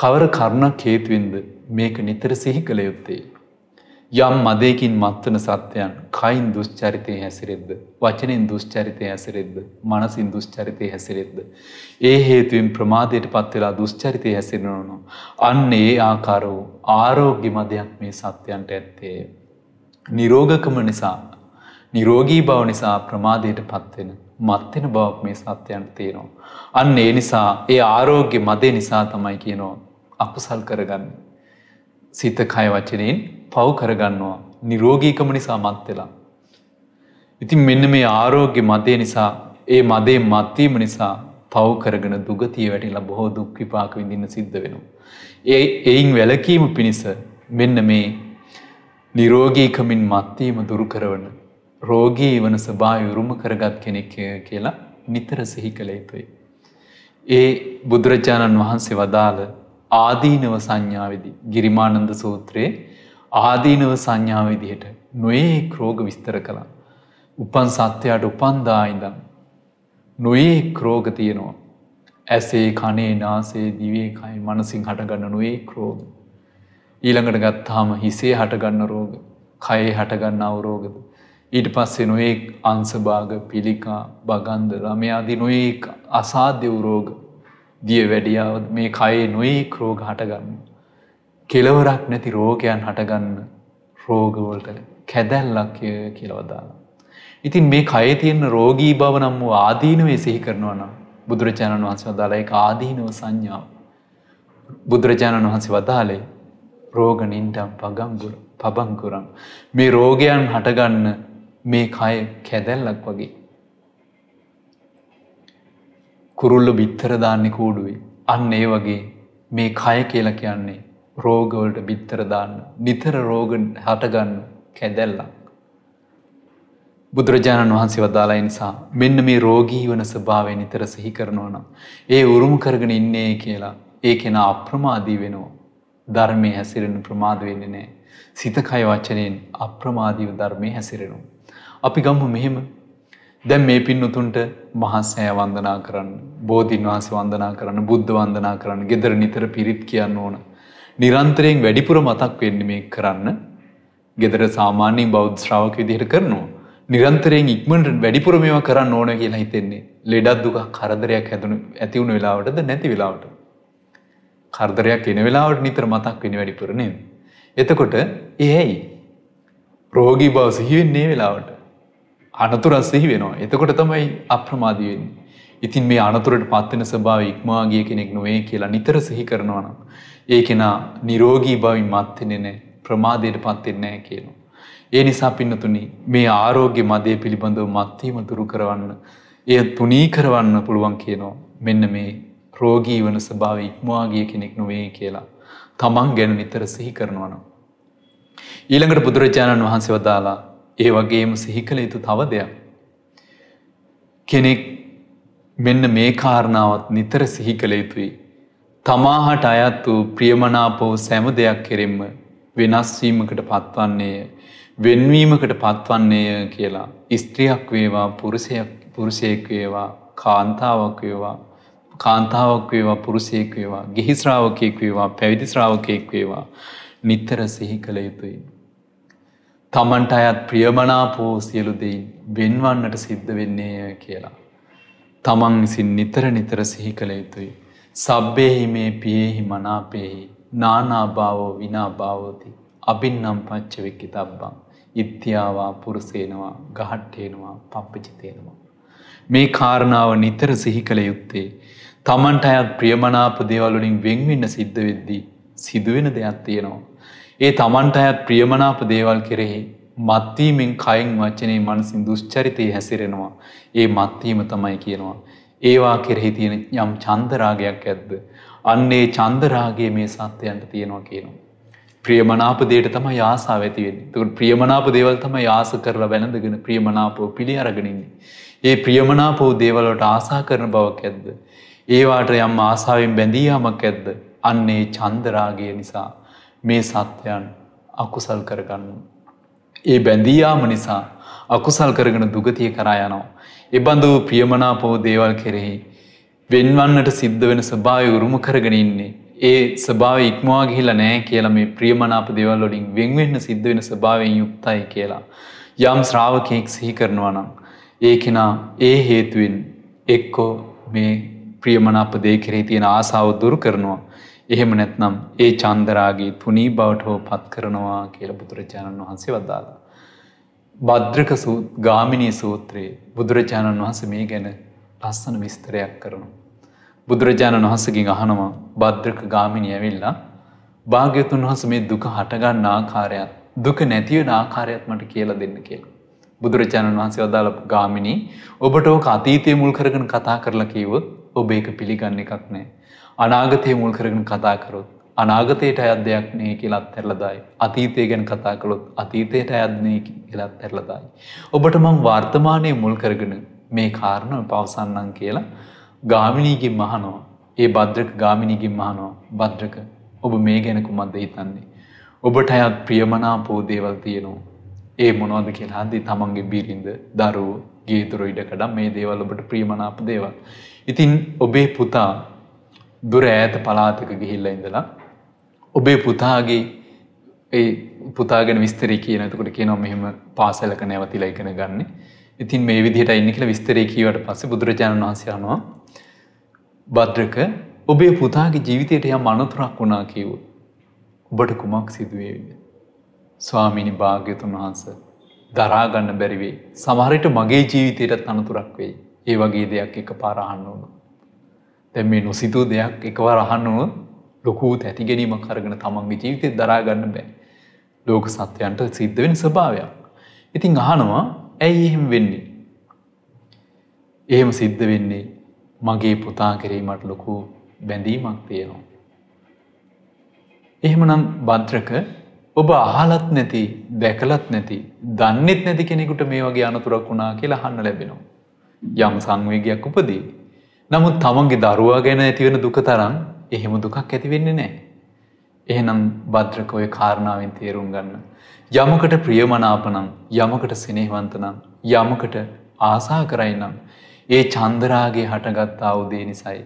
කවර කරුණක් හේතුවෙන්ද මේක නිතර සිහි කළ යුත්තේ. යම් මදයකින් මත්වන සත්‍යයන් කයින් දුෂ්චරිතය හැසිරෙද්ද. වචනෙන් දුෂ්චරිතය හැසිරෙද්ද. මනසින් දුෂ්චරිතය හැසිරෙද්ද. ඒ හේතුවෙන් ප්‍රමාදයට පත්වෙලා දුෂ්චරිතය හැසිරෙනවනු. අන්න ඒ ආකාර වූ ආරෝග්‍ය මදයක් මේ සත්‍යයන්ට ඇත්තේ. නිරෝගකම නිසා නිරෝගී බව නිසා ප්‍රමාදයට පත්වෙන මත්වෙන බවක් මේ සත්‍යයන්ට තියෙනවා. අන්න ඒ නිසා ඒ ආරෝග්‍ය මදේ නිසා තමයි කියනවා අකුසල් කරගන්න. සිත කය වචනයෙන් පව් කරගන්නවා නිරෝගීකම නිසා මත් වෙලා. ඉතින් මෙන්න මේ ආරෝග්‍ය මදේ නිසා ඒ මදේ මත්වීම නිසා පව් කරගෙන දුගතිය වැටිලා බොහෝ දුක් විපාක විඳින්න සිද්ධ වෙනවා. ඒ එයින් වැළකීම පිණිස මෙන්න මේ නිරෝගීකමින් මත්වීම දුරුකරවන රෝගී වන ස්භාය උරුම කරගත් කෙනෙක් කියලා නිතර සිහි කළ යුතුයි. ඒ බුදුරජාණන් වහන්සේ වදාළ ආදීනව සංඥාවදි ගිරිමානන්ද සූත්‍රයේ ආදීනව සංඥාවදිහට නොයේ ක්‍රෝග විස්තර කළා. උපන් සත්‍යයට උපන්දායිදම්. නොයේ ක්‍රෝග තියෙනවා. ඇසේ කනේ නාසේ දිවේ කයි මනසින් හටගන්න නොයේ ක්‍රෝග. ඊළඟට ගත්තාම හිසේ හටගන්න රෝග කයේ හටගන්න අවරෝගද. ඊට පස්සේ නොයෙක් අංසභාග පිළිකා බගන්ද රමයාදි නොයෙක් අසාධ්‍යවරෝග දිය වැඩියාවත් මේ කයේ නොයෙක් රෝග හටගන්න. කෙලවරක් නැති රෝගයන් හටගන්න රෝගවලට කැදැල්ලක්ය කියලවදාලා. ඉතින් මේ කය තියෙන රෝගී බව නම් වූ ආදීනවේ සිහි කරනවා නම් බුදුරජාණන් වහන්සේ වදාළ ඒක ආදීනව සංඥාව. බුදුරජාණන් වහන්සේ වදාළේ රෝග නින්ඩම් පගංගුර පබංගුරන්. මේ රෝගයන් හටගන්න මේ කය කැදැල්ලක් වගේ. කුරුල්ල බිත්තරදාන්නෙ කූඩුවේ. අන්න ඒ වගේ මේ කය කියල කියන්නේ රෝගවලට බිත්තරදාන්න නිතර රෝග හටගන්න කැදැල්ලක්. බුදුරජාණන් වහන්සේ වදාලා නිසා මෙන්න මේ රෝගී වන ස්වභාවය නිතර සිහි කරනවා නම් ඒ උරුම කරගෙන ඉන්නේ කියලා ඒ කෙනා අප්‍රමාදී වෙනවා ධර්මයේ හැසිරෙන ප්‍රමාද වෙන්නේ නැහැ. සිත කය වචනයෙන් අප්‍රමාදීව ධර්මයේ හැසිරෙනු. අපි ගම්ම මෙහෙම දැන් මේ පින්නතුන්ට මහස්සය වන්දනා කරන්න, බෝධින් වහන්සේ වන්දනා කරන්න, බුද්ධ වන්දනා කරන්න, gedara නිතර පිරිත් කියන්න ඕන. නිරන්තරයෙන් වැඩිපුර මතක් වෙන්නේ මේ කරන්න. gedara සාමාන්‍ය බෞද්ධ ශ්‍රාවක විදිහට කරනවා. නිරන්තරයෙන් ඉක්මනට වැඩිපුර මේවා කරන්න ඕන කියලා හිතෙන්නේ. ලෙඩක් දුක කරදරයක් හැදුණු ඇති වුණු වෙලාවටද නැති වෙලාවටද? කරදරයක් එන වෙලාවට නිතර මතක් වෙන වැඩි පුරණය. එතකොට ඒහැයි රෝගී බව සිහිවෙන්නේ වෙලාවට අනතුරස් සිහි වෙනවා එතකොට තමයි අප්‍රමාදීවෙන්නේ. ඉතින් මේ අනතුරට පත්වෙන ස්භාව ඉක්මාගිය කෙනෙක් නොවේ කියලා නිතර සිහි කරනවන. ඒ කෙනා නිරෝගී බවින් මත්තෙනෙන ප්‍රමාදයට පත්වෙන්නේ කියනවා. ඒ නිසා පින්නතුනි මේ ආරෝග්‍ය මදය පිළිබඳව මත්වීම දුරු කරවන්න එය තුනී කරවන්න පුළුවන් කියනවා මෙන්න මේ රෝගී වන ස්භාව ඉක්මවාගිය කෙනෙක් නොවේ කියලා. තමන් ගැන නිතර සිහි කරනවනම්. ඊළඟට බුදුරජාණන් වහන්සේ වදාලා ඒ වගේම සිහිකළ යුතු තව දෙයක්. කෙනෙක් මෙන්න මේ කාරණාවත් නිතර සිහි කළ යුතුයි. තමාහට අයත් වූ ප්‍රියමනාපෝ සැම දෙයක් කෙරෙම්ම වෙනස්වීමකට පත්වන්නේය වෙන්වීමකට පත්වන්නේය කියලා ස්ත්‍රියක් වේවා පුරුෂයක් පුරුෂයෙක් වේවා කාන්තාවක් වේවා කාන්තාවක් වේවා පුරුෂයෙක් වේවා ගිහි ශ්‍රාවකයෙක් වේවා පැවිදි ශ්‍රාවකයෙක් වේවා නිතර සිහි කළ යුතුයි. තමන්ට අයත් ප්‍රියමනාපෝ සියලු දෙයින් වෙන්වන්නට සිද්ධ වෙන්නේය කියලා. තමන් විසින් නිතර නිතර සිහි කළ යුතුයි. සබ්බෙහි මේ පියෙහි මනාපෙහි නානාභාවෝ විනාභාවෝති අබින්නම් පච්ච වෙක්කි තබ්බං. ඉත්‍යාවා පුරුසේනවා ගහට්ටේනවා පප්පචිතේනවා. මේ කාරණාව නිතර සිහි කළ යුත්තේ තමන්ට අයත් ප්‍රියමනාප දේවල්ලින් වෙන්වෙන්න සිද්ධ වෙද්දී සිදුවෙන දෙයක් තියෙනවා. ඒ තමන්ට අයත් ප්‍රියමනාප දේවල් කෙරෙහි මත්වීමෙන් කයින් වචනය මනසින් දුෂ්චරිතය හැසිරෙනවා. ඒ මත්වීම තමයි කියනවා. ඒවා කෙරෙහි තියෙන යම් චන්දරාගයක් ඇද්ද. අන්නේ චන්දරාගේ මේ සත්‍යයන්ට තියෙනවා කියනවා. ප්‍රියමනාප දේට තමයි ආසා ඇතිවෙන්නේ. ඒකට ප්‍රියමනාප දේවල් තමයි ආස කරලා වැළඳගෙන ප්‍රියමනාපව පිළි අරගෙන ඉන්නේ. ඒ ප්‍රියමනාපව දේවල් වලට ආසා කරන බවක් ඇද්ද? ඒවාට යම් ආසාාවෙන් බැඳී හමක් ඇද්ද අන්නේ චන්දරාගය නිසා මේ සත්‍යයන් අකුසල් කරගන්න. ඒ බැඳීයාම නිසා අකුසල් කරගෙන දුගතිය කරා යනවා. එබඳු ප්‍රියමනාපෝ දේවල් කෙරෙහි. වෙන්වන්නට සිද්ධ වෙන ස්භාවය උරුම කරගෙන ඉන්නේ. ඒ ස්භාව ඉක්මවා ගිහිලා නෑ කියලා මේ ප්‍රියමනාප දේවල් වලින් වෙන්වෙන්න සිද්ධ වෙන ස්භාවයෙන් යුක්තයි කියලා. යම් ශ්‍රාවකයෙක් සිහි කරනවා නම්. ඒ කෙනා ඒ හේතුවෙන් එක්කෝ මේ ප්‍රියමනාප දේ කෙරෙහි තියෙන ආසාව දුරු කරනවා. එහෙම නැත්නම් ඒ චන්දරාගේ තුනී බවට හෝ පත් කරනවා කියලා බුදුරජාණන් වහන්සේ වදාළා. භද්‍රක සූත් ගාමිණී සූත්‍රයේ බුදුරජාණන් වහන්සේ මේ ගැන ලස්සන විස්තරයක් කරනවා. බුදුරජාණන් වහන්සේගෙන් අහනවා භද්‍රක ගාමිණී ඇවිල්ලා භාග්‍යතුන් වහන්සේ මේ දුක හටගන්න ආකාරයත් දුක නැති වෙන ආකාරයත් මට කියලා දෙන්න කියලා. බුදුරජාණන් වහන්සේ වදාළ ගාමිණී ඔබට ඕක අතීතයේ මුල් කරගෙන කතා කරලා කිව්වොත් ඔබ ඒක පිළිගන්න එකක් නෑ. අනාගතය මුල් කරගෙන කතා කරොත් අනාගතයට අයත් දෙයක් නේ කියලත් හැරලදායි. අතීතය ගැන කතා කළොත් අතීතයට අයත්නේ කියලත් හැරලදායි. ඔබට මං වර්තමානය මුල් කරගෙන මේ කාරණව පවසන්නන් කියලා ගාමිණීගින් මහනෝ ඒ බද්‍රක ගාමිණීගින් මහනෝ බද්‍රක ඔබ මේ ගැන කුමක්ද හිතන්නේ. ඔබට අයත් ප්‍රියමනාපෝ දේවල් තියෙනවා. ඒ මොනවද කියලා හදි තමන්ගේ බිරිඳ, දරුවෝ, ගේදොර ඉඩකඩම් මේ දේවල් ඔබට ප්‍රියමනාප දේවල්. ඉතින් ඔබේ පුතා දුර ඈත පලාතක ගිහිල්ල ඉඳලා ඔබේ පුතාගේ ඒ පුතාගෙන විස්තරේ කියනතකොට කියනවා මෙහෙම පාසලක නැවතිලා ඉගෙන ගන්න. ඉතින් මේ විදිහට ඉන්න කියලා විස්තරේ කියවට පස්සේ බුදුරජාණන් වහන්සේ අනවා භද්‍රක ඔබේ පුතාගේ ජීවිතයට යම් අනතුරක් වුණා කිව්වොත් ඔබට කුමක් සිදු වේවිද? ස්වාමීනි භාග්‍යතුන් වහන්සේ දරා ගන්න බැරි වෙයි. සමහර විට මගේ ජීවිතයටත් අනතුරක් වෙයි. ඒ වගේ දෙයක් එක පාරහන්න වුණු. තැන් මේ නොසිතූ දෙයක් එකවා රහන්න වුණු ලොකූ ඇති ගැනීම කරගෙන තමන්ගේ ජීවිතය දරාගන්න බෑ. ලෝක සත්‍යයන්ට සිද්ධ වෙන ස්භාවයක්. ඉතින් අහනවා ඇයි එහෙම වෙන්නේ. එහෙම සිද්ධ වෙන්නේ මගේ පුතා කිරීමට ලොකු බැඳීමක් තියෙනවා. එහෙමනම් බද්‍රක ඔබ අහලත් නැති දැකලත් නැති දන්නෙත් නැති කෙනෙකුට මේ වගේ අනතුරක් වුණා කියලා අහන්න ලැබෙනවා. යම් සංවේගයක් උපදී. නමුත් තමන්ගේ දරුවා ගැන ඇතිවෙන දුක තරම් එහෙම දුකක් ඇතිවෙන්නේ නෑ. එහෙනම් බද්‍රකෝය කාරණාවෙන් තේරුම් ගන්න. යමකට ප්‍රියමනාපනම් යමකට සිනේවන්තනම් යමකට ආසා කරයිනම් ඒ චන්දරාගේ හටගත්තා උදේ නිසයි.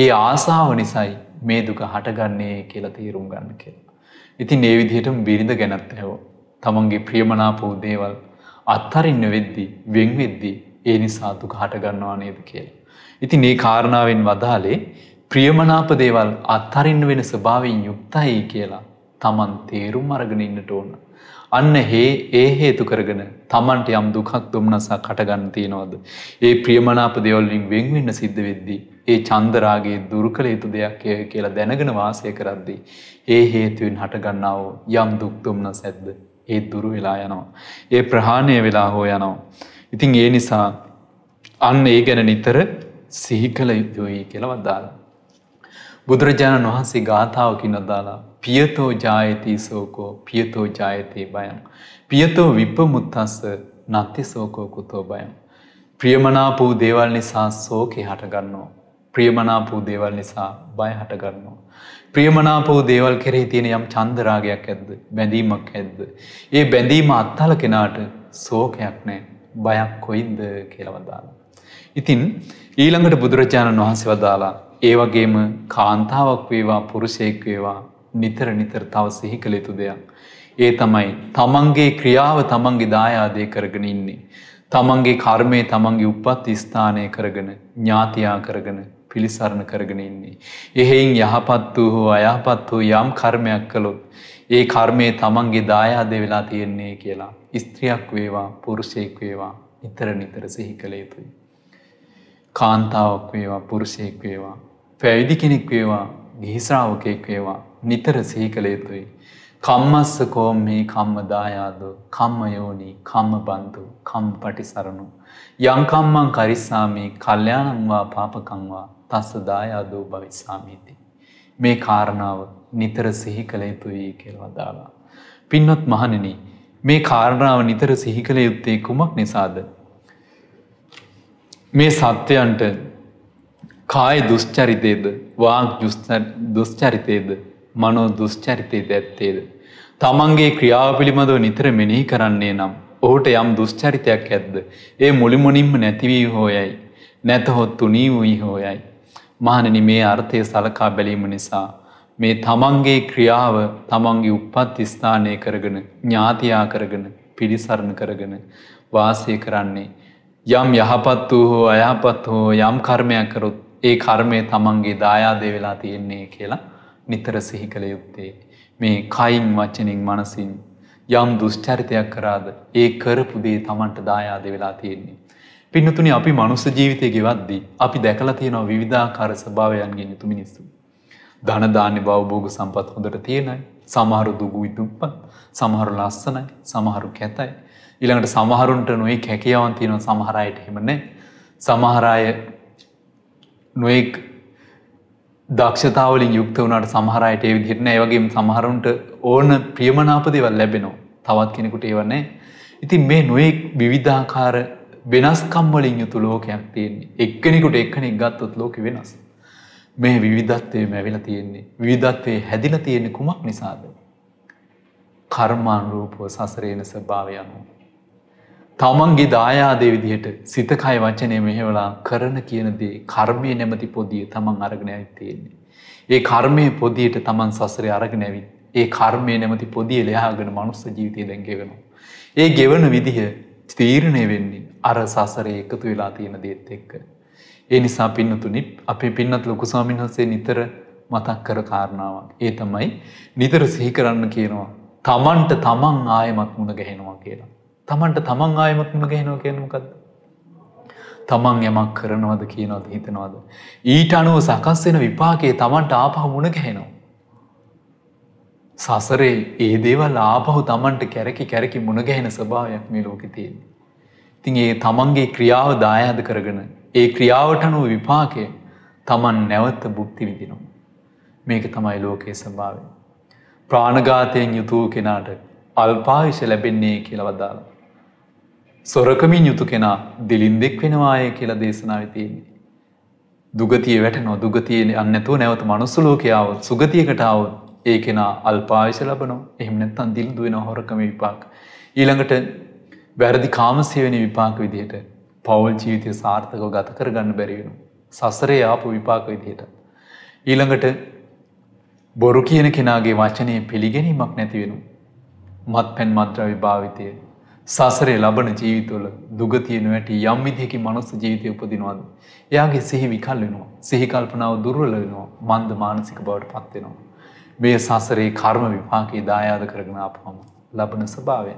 ඒ ආසාාව නිසයි මේ දුක හටගන්නේ කියලා තේරුම් ගන්න කියලා. ඉතින් ඒ විදිහටම බිරිඳ ගැනත් හැවෝ. තමන්ගේ ප්‍රියමනාපෝ දේවල් අත්හරින්න වෙද්දි වෙන් වෙද්දී ඒ නිසා දුක හටගන්නවා නේද කියලා. ඉතින් ඒ කාරණාවෙන් වදාලේ ප්‍රියමනාප දේවල් අත්හරින්න වෙන ස්වභාවයෙන් යුක්තයි කියලා තමන් තේරුම් අරගෙන ඉන්නට ඕන. අන්න හේ ඒ හේතු කරගෙන තමන්ට යම් දුකක් දුම්නසා කටගන්න තියෙනවද. ඒ ප්‍රියමනාප දෙවල්ලින් වෙන්වෙන්න සිද්ධ වෙද්දී. ඒ චන්දරාගේ දුර්කළ යුතු දෙයක් කියලා දැනගෙන වාසය කරද්දී. ඒ හේතුවෙන් හටගන්නාව යම් දුක් දුම්න සැද්ද. ඒ දුරු වෙලා යනවා. ඒ ප්‍රහාණය වෙලා හෝ යනවා. ඉතින් ඒ නිසා අන්න ඒ ගැන නිතර සිහිකල යුතුයි කියලවදාල. බුදුරජාණන් වහන්සේ ගාථාවකින් අදාලා පියතෝ ජායති සෝකෝ පියතෝ ජායතේ බයම්. පියතෝ විප්පමුත්තස්ස නත්ති සෝකෝ කුතෝ බයම්. ප්‍රියමනාපූ දේවල් නිසා සෝකෙ හටගන්නවා. ප්‍රියමනාපූ දේවල් නිසා බය හටගන්නවා. ප්‍රියමනාපෝ දේවල් කෙරෙහි තියෙන යම් චන්දරාගයක් ඇද්ද බැඳීමක් ඇද්ද. ඒ බැඳීම අත්හල කෙනාට සෝකයක් නෑ. බයක් කොයින්ද කියලවදාලා. ඉතින් ඊළඟට බුදුරජාණන් වහන්සේ වදාලා ඒ වගේම කාන්තාවක් වේවා පුරුෂයෙක් වේවා නිතර නිතර තව සිහි කළ යුතු දෙයක්. ඒ තමයි තමන්ගේ ක්‍රියාව තමන්ගේ දායාදය කරගෙන ඉන්නේ. තමන්ගේ කර්මය තමන්ගේ උපත් ස්ථානය කරගෙන ඥාතියා කරගෙන පිළිසරණ කරගෙන ඉන්නේ. එහෙයින් යහපත් වූ හෝ අයහපත් වූ යම් කර්මයක් කළොත් ඒ කර්මය තමන්ගේ දායාද වෙලා තියෙන්නේ කියලා. ස්ත්‍රියක් වේවා පුරුෂයෙක් වේවා නිතර නිතර සිහි කළ යුතුයි. කාන්තාවක් වේවා පුරුෂයෙක් වේවා පැවිදි කෙනෙක් වේවා ගිහිශ්‍රාවකයෙක් වේවා නිතර සිහි කළ යුතුයි. කම්මස්ස කෝම් මේ කම්ම දායාදු කම්ම යෝනි කම්ම බන්දු කම් පටිසරණු යංකම්මං කරිස්සාමි කල්්‍යයානංවා පාපකංවා තස්ස දායාදෝ භවිස්සාමීති. මේ කාරණාව නිතර සිහි කළ යුතුයි කෙල්වදාලා. පින්නොත් මහනනී මේ කාරණාව නිතර සිහිකළ යුත්තේ කුමක් නිසාද. මේ සත්‍යයන්ට කාය දුෂ්චරිතයද වාක් දුෂ්චරිතයද මනෝ දුෂ්චරිතයද ඇත්තේද. තමන්ගේ ක්‍රියාව පිළිබඳව නිතර මෙනෙහි කරන්නේ නම් ඔහුට යම් දුෂ්චරිතයක් ඇද්ද. ඒ මුලිමුනින්ම නැතිවී හෝයයි. නැතහොත් තුනී වූයි හෝයයි. මහනනි මේ අර්ථය සලකා බැලීම නිසා මේ තමන්ගේ ක්‍රියාව තමන්ගේ උප්පත් ස්ථානය කරගෙන ඥාතියා කරගෙන පිළිසරණ කරගෙන වාසය කරන්නේ. යම් යහපත් වූ හෝ අයහපත් හෝ යම් කර්මයක් කරොත් ඒ කර්මය තමන්ගේ දායාදය වෙලා තියෙන්නේ කියලා නිතර සිහි කළ යුත්තේ. මේ කයින් වචනින් මනසින් යම් දුෂ්චරිතයක් කරාද ඒ කරපු දේ තමන්ට දායාද වෙලා තියෙන්නේ. පින්නතුනි අපි මනුස්ස ජීවිතය ගෙවද්දී අපි දැකලා තියෙනවා විවිධාකාර ස්වභාවයන්ගෙන් යුතු මිනිස්සු. ධනදාන්‍ය බවභෝග සම්පත් හොඳට තියෙනයි. සමහරු දුගුයි දුප්පත්, සමහරු ලස්සනයි, සමහරු කැතයි. ඊළඟට සමහරුන්ට නොයෙක් හැකියාවන් තියෙනවා සමහර අයට එහෙම නැහැ. සමහර අය නොයෙක් දක්ෂතාවලින් යුක්ත වුණාට සමහර අයට ඒ විදිහට නෑ. ඒ වගේම සමහරුන්ට ඕන ප්‍රියමනාප දේවල් ලැබෙනවා. තවත් කෙනෙකුට ඒව නැහැ. ඉතින් මේ නොයෙක් විවිධාකාර වෙනස්කම් වලින් යුතු ලෝකයක් තියෙන්නේ. එක්කෙනෙකුට එක්කෙනෙක් ගත්තොත් ලෝකෙ වෙනස්. මේ විවිධත්වය මැවිලා තියෙන්නේ. විවිධත්වේ හැදිලා තියෙන්නේ කුමක් නිසාද? කර්මානුරූපව සසරේන ස්වභාවය අනුව. තමන්ගේ දායාදේ විදිහට සිත කය වචනය මෙහෙවලා කරන කියන දේ කර්මය නැමැති පොදිය තමන් අරගෙන ඇවිත් තියෙන්නේ. ඒ කර්මයේ පොදියට තමන් සසරේ අරගෙන ඇවිත් ඒ කර්මය නැමැති පොදිය ලැහාගෙන මනුස්ස ජීවිතය දැන් ගෙවෙනවා. ඒ ගෙවන විදිහ තීරණය වෙන්නේ අර සසරේ එකතු වෙලා තියෙන දේත් එක්ක. ඒ නිසා පින්නතුනි අපේ පින්නත් ලොකු ස්වාමීන් වහන්සේ නිතර මතක් කර කාරණාවක්. ඒ තමයි නිතර සිහි කරන්න කියනවා. තමන්ට තමන් ආයමත් මුණ ගැහෙනවා කියලා. තමන්ට තමන් ආයමත් මුණ ගැහෙනවා කියන්නේ මොකද්ද? තමන් යමක් කරනවද කියනවද හිතනවද? ඊට අනුව සකස් වෙන විපාකයේ තමන්ට ආපහු මුණ ගැහෙනවා. සසරේ ඒ දේවල් ආපහු තමන්ට කැරකි කැරකි මුණ ගැහෙන ස්වභාවයක් මේ ලෝකේ තියෙන්නේ. ඉතින් ඒ තමන්ගේ ක්‍රියාව දායාද කරගෙන ඒ ක්‍රියාවට අනුව විපාකය තමන් නැවත භුක්ති විඳිනවා. මේක තමයි ලෝකයේ ස්වභාවය. ප්‍රාණඝාතයෙන් යුතු කෙනාට අල්පායුෂ ලැබෙන්නේ කියලා වදාළා. සොරකමින් යුතු කෙනා දිලින්දෙක් වෙනවාය කියලා දේශනාවේ තියෙන්නේ. දුගතිය වැටෙනවා දුගතියේ යන්නේ නැතුව නැවත manuss ලෝකේ ආවොත් සුගතියකට ආවොත් ඒ කෙනා අල්පායුෂ ලැබනවා. එහෙම නැත්නම් දිලිඳු වෙන හොරකම විපාක. ඊළඟට වැරදි කාමසේවන විපාක විදිහට පවල් ජීවිතය සාර්ථකව ගත කරගන්න බැරිවෙනු. සසරේ ආපු විපාක විදිහට. ඊළඟට බොරු කියන කෙනාගේ වචනය පිළිගැනීමක් නැතිවෙනු. මත් පැන් මත්‍රවි භාවිතය. සසරේ ලබන ජීවිතවල දුගතියන වැටි යම් විදිහකි මනුස්ස ජීවිතය උපදිනවාද. එයාගේ සිහි විකල් වෙනවා. සිහිකල්පනාව දුර්වල වෙනවා මන්ද මානසික බවට පත්වෙනවා. මේ සසරේ කර්ම විපාකයේ දායාද කරගෙන අපහම ලබන ස්භාවය.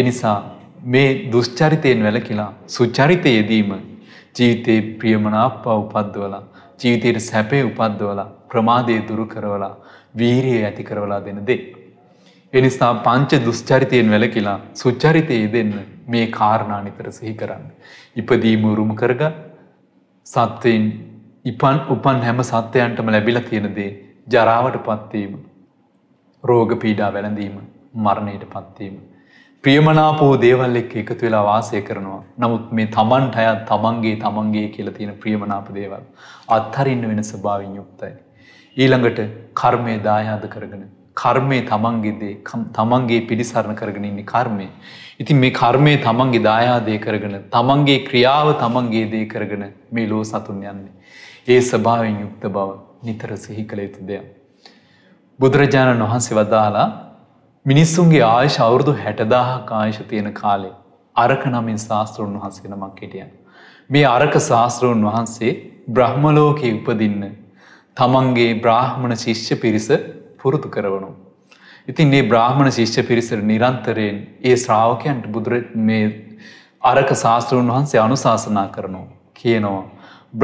එනිසා මේ දුෂ්චරිතයෙන් වැළකිලා සුචරිතයේ යෙදීම ජීවිතේ ප්‍රියමනාප උපද්දවලා ජීවිතයේ සැපේ උපද්දවලා ප්‍රමාදයේ දුරු කරවලා වීරිය ඇති කරවලා දෙන දේ. එනිසා පංච දුෂ්චරිතයෙන් වැළකිලා සුචරිතයේ යෙදෙන්න මේ කාරණා නිතර සිහි කරන්න. ඉපදීම උරුම කරග සත්වයින් ඉපන් උපන් හැම සත්වයන්ටම ලැබිලා තියෙන දේ ජරාවට පත්වීම, රෝග පීඩා වැළඳීම, මරණයට පත්වීම. ප්‍රියමනාපෝ දේවල් එක්ක එකතු වෙලා වාසය කරනවා. නමුත් මේ තමන්ට අයත් තමන්ගේ තමන්ගේ කියලා තියෙන ප්‍රියමනාප දේවල් අත්හරින්න වෙන ස්වභාවයෙන් යුක්තයි. ඊළඟට කර්මය දායාද කරගෙන කර්මය තමන්ගේදේ තමන්ගේ පිළිසරණ කරගෙන ඉන්නේ කර්මය. ඉතින් මේ කර්මය තමන්ගේ දායාදය කරගෙන තමන්ගේ ක්‍රියාව තමන්ගේ දේ කරගෙන මේ ලෝ සතුන් යන්නේ. ඒ ස්වභාවයෙන් යුක්ත බව නිතර සිහි කළ යුතු දෙයක්. බුදුරජාණන් වහන්සේ වදාලා මිනිස්සුන්ගේ ආයශ අවුරුදු හැටදාහක් ආයශ තියෙන කාලේ අරක නමින් ශාස්තෘන් වහන්සේ නමක් හිටියන්. මේ අරක ශාස්තෘන් වහන්සේ බ්‍රහ්මලෝකයේ උපදින්න තමන්ගේ බ්‍රාහ්මණ ශිෂ්‍ය පිරිස පුරුතු කරවනු. ඉතින් ඒ බ්‍රාහ්මණ ශිෂ්‍ය පිරිසර නිරන්තරයෙන් ඒ ශ්‍රාවකයන්ට බුදුර මේ අරක ශාස්තෘන් වහන්සේ අනුශාසනා කරනවා කියනවා.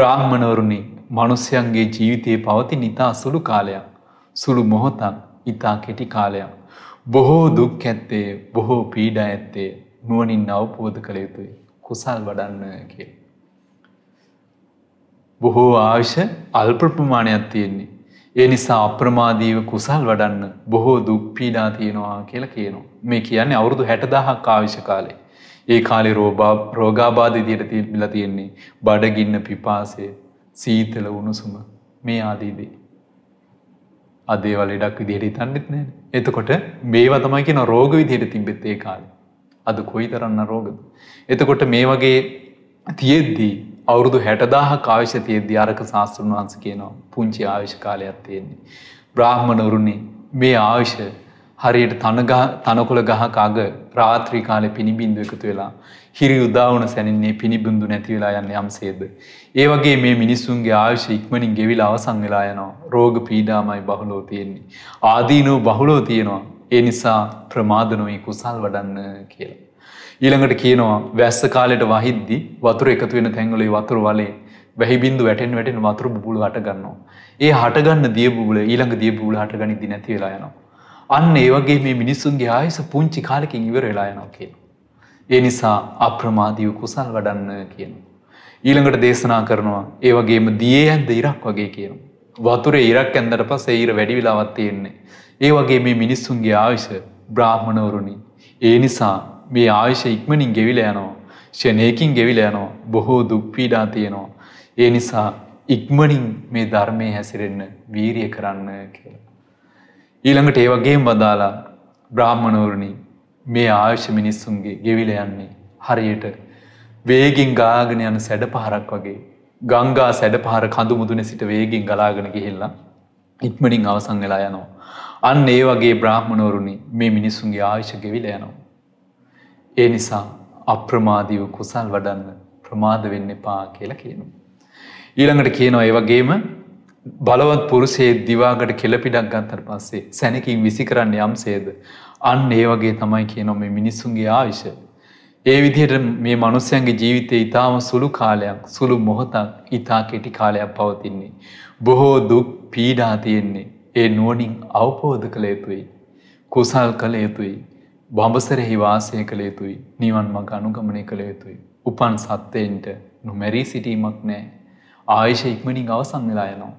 බ්‍රාහ්මණවරුණි මනුස්්‍යයන්ගේ ජීවිතයේ පවති නිතා සුළු කාලයක් සුළු මොහොතක් ඉතා කෙටි කාලයක්. බොහෝ දුක් ඇත්තේ බොහෝ පීඩා ඇත්තේ නුවනින් අවබෝධ කළ යුතුයි කුසල් වඩන්න කිය. බොහෝ ආවිෂ අල්ප්‍රප්‍රමාණයක් තියෙන්නේ. ඒ නිසා අප්‍රමාදීව කුසල් වඩන්න බොහෝ දුක් පීඩා තියෙනවා කියලා කියනවා. මේ කියන්නේ අවුරුදු හැටදාහක් ආවිශ කාලේ. ඒ කාලේ රෝබා රෝගාබාධ ඉදියට තිබිලා තියෙන්නේ බඩගින්න පිපාසය සීතල උණුසුම මේ ආදීදී. අදේවල් ඉඩක් විදිහට හිතන්නෙත් නෑනේ. එතකොට මේවා තමයි කියන රෝග විදියට තිබෙත් ඒ කාලේ. අද කොයිතරම් රෝගද? එතකොට මේ වගේ තියෙද්දී අවුරුදු 60000ක් අවශ්‍ය තියෙද්දී අරක සාස්ත්‍රුන් වහන්සේ කියනවා පුංචි ආවිෂ කාලයක් තියෙන්නේ. බ්‍රාහ්මණවරුනි මේ ආවිෂ හරියට තනගහ තනකොළ ගහක අග රාත්‍රී කාලේ පිනිබින්දු එකතු වෙලා හිරි උදාවන සැනින්නේ පිණිබිඳු නැතිවෙලා යන්න යම්සේද. ඒ වගේ මේ මිනිස්සුන්ගේ ආයුෂ ඉක්මනින් ගෙවිලා අවසන් වෙලා යනවා රෝග පීඩාමයි බහුලෝ තියෙන්නේ. ආදීනෝ බහුලෝ තියෙනවා. ඒ නිසා ප්‍රමාදනොයි කුසල් වඩන්න කියලා. ඊළඟට කියනවා වැස්ස කාලයට වහිද්දි වතුර එකතු වෙන තැන්වල වතුර වලේ වැහිබින්දු වැටෙන් වැටෙන වතුර බුබුල හට ගන්නවා. ඒ හටගන්න දිය බුබුල ඊළඟ දිය බුබුල හටගනිද්දි නැති වෙලා යනවා. අන්න ඒ වගේ මේ මිනිස්සුන්ගේ ආයස පුංචි කාලෙකින් ඉවර වෙලා යනවා කියලා. ඒ නිසා අප්‍රමාදීව කුසල් වඩන්න කියනවා. ඊළඟට දේශනා කරනවා ඒ වගේම දියේ ඇන්ද ඉරක් වගේ කියනවා. වතුරේ ඉරක් ඇන්දට පස්සේ ඊර වැඩි වෙලාවක් තියෙන්නේ. ඒ වගේ මේ මිනිස්සුන්ගේ ආයුෂ බ්‍රාහ්මණවරුනි. ඒ නිසා මේ ආයුෂ ඉක්මනින් ගෙවිලා යනවා. ෂණේකින් ගෙවිලා යනවා. බොහෝ දුක් පීඩා තියෙනවා. ඒ නිසා ඉක්මනින් මේ ධර්මයේ හැසිරෙන්න වීරිය කරන්න කියලා. ඊළඟට ඒ වගේම වදාලා බ්‍රාහ්මණවරුනි මේ ආයුෂ මිනිස්සුන්ගේ ගෙවිල යන්නේ හරියට වේගින් ගාගෙන යන සැඩ පහරක් වගේ ගංගා සැඩ පහර කඳු මුදුන සිට වේගින් ගලාගෙන ගිහිල්ලා ඉක්මනින් අවසන් වෙලා යනවා. අන්න ඒ වගේ බ්‍රාහ්මණවරුනි මේ මිනිස්සුන්ගේ ආයුෂ ගෙවිල යනවා. ඒ නිසා අප්‍රමාදීව කුසල් වඩන්න ප්‍රමාද වෙන්න එපා කියලා කියනවා. ඊළඟට කියනවා ඒ වගේම බලවත් පුරුෂයේ දිවාකට කෙළපිඩක් ගත්තට පස්සේ සැනකින් විසි කරන්න යම්සේද අන්න ඒ වගේ තමයි කියනවා මේ මිනිස්සුන්ගේ ආවිෂ. ඒ විදිහට මේ මනුස්සයන්ගේ ජීවිතේ ඊටාම සුළු කාලයක්, සුළු මොහොතක්, ඊටා කෙටි කාලයක් පවතින්නේ. බොහෝ දුක් පීඩා තියෙන්නේ. ඒ නුවණින් අවබෝධ කළ යුතුයි. කුසල් කළ යුතුයි. බඹසරෙහි වාසය කළ යුතුයි. නිවන් මඟ අනුගමනය කළ යුතුයි. උපන් සත්ත්වයන්ට නොමැරී සිටීමක් නැහැ. ආයශ ඉක්මනින් අවසන් වෙලා යනවා.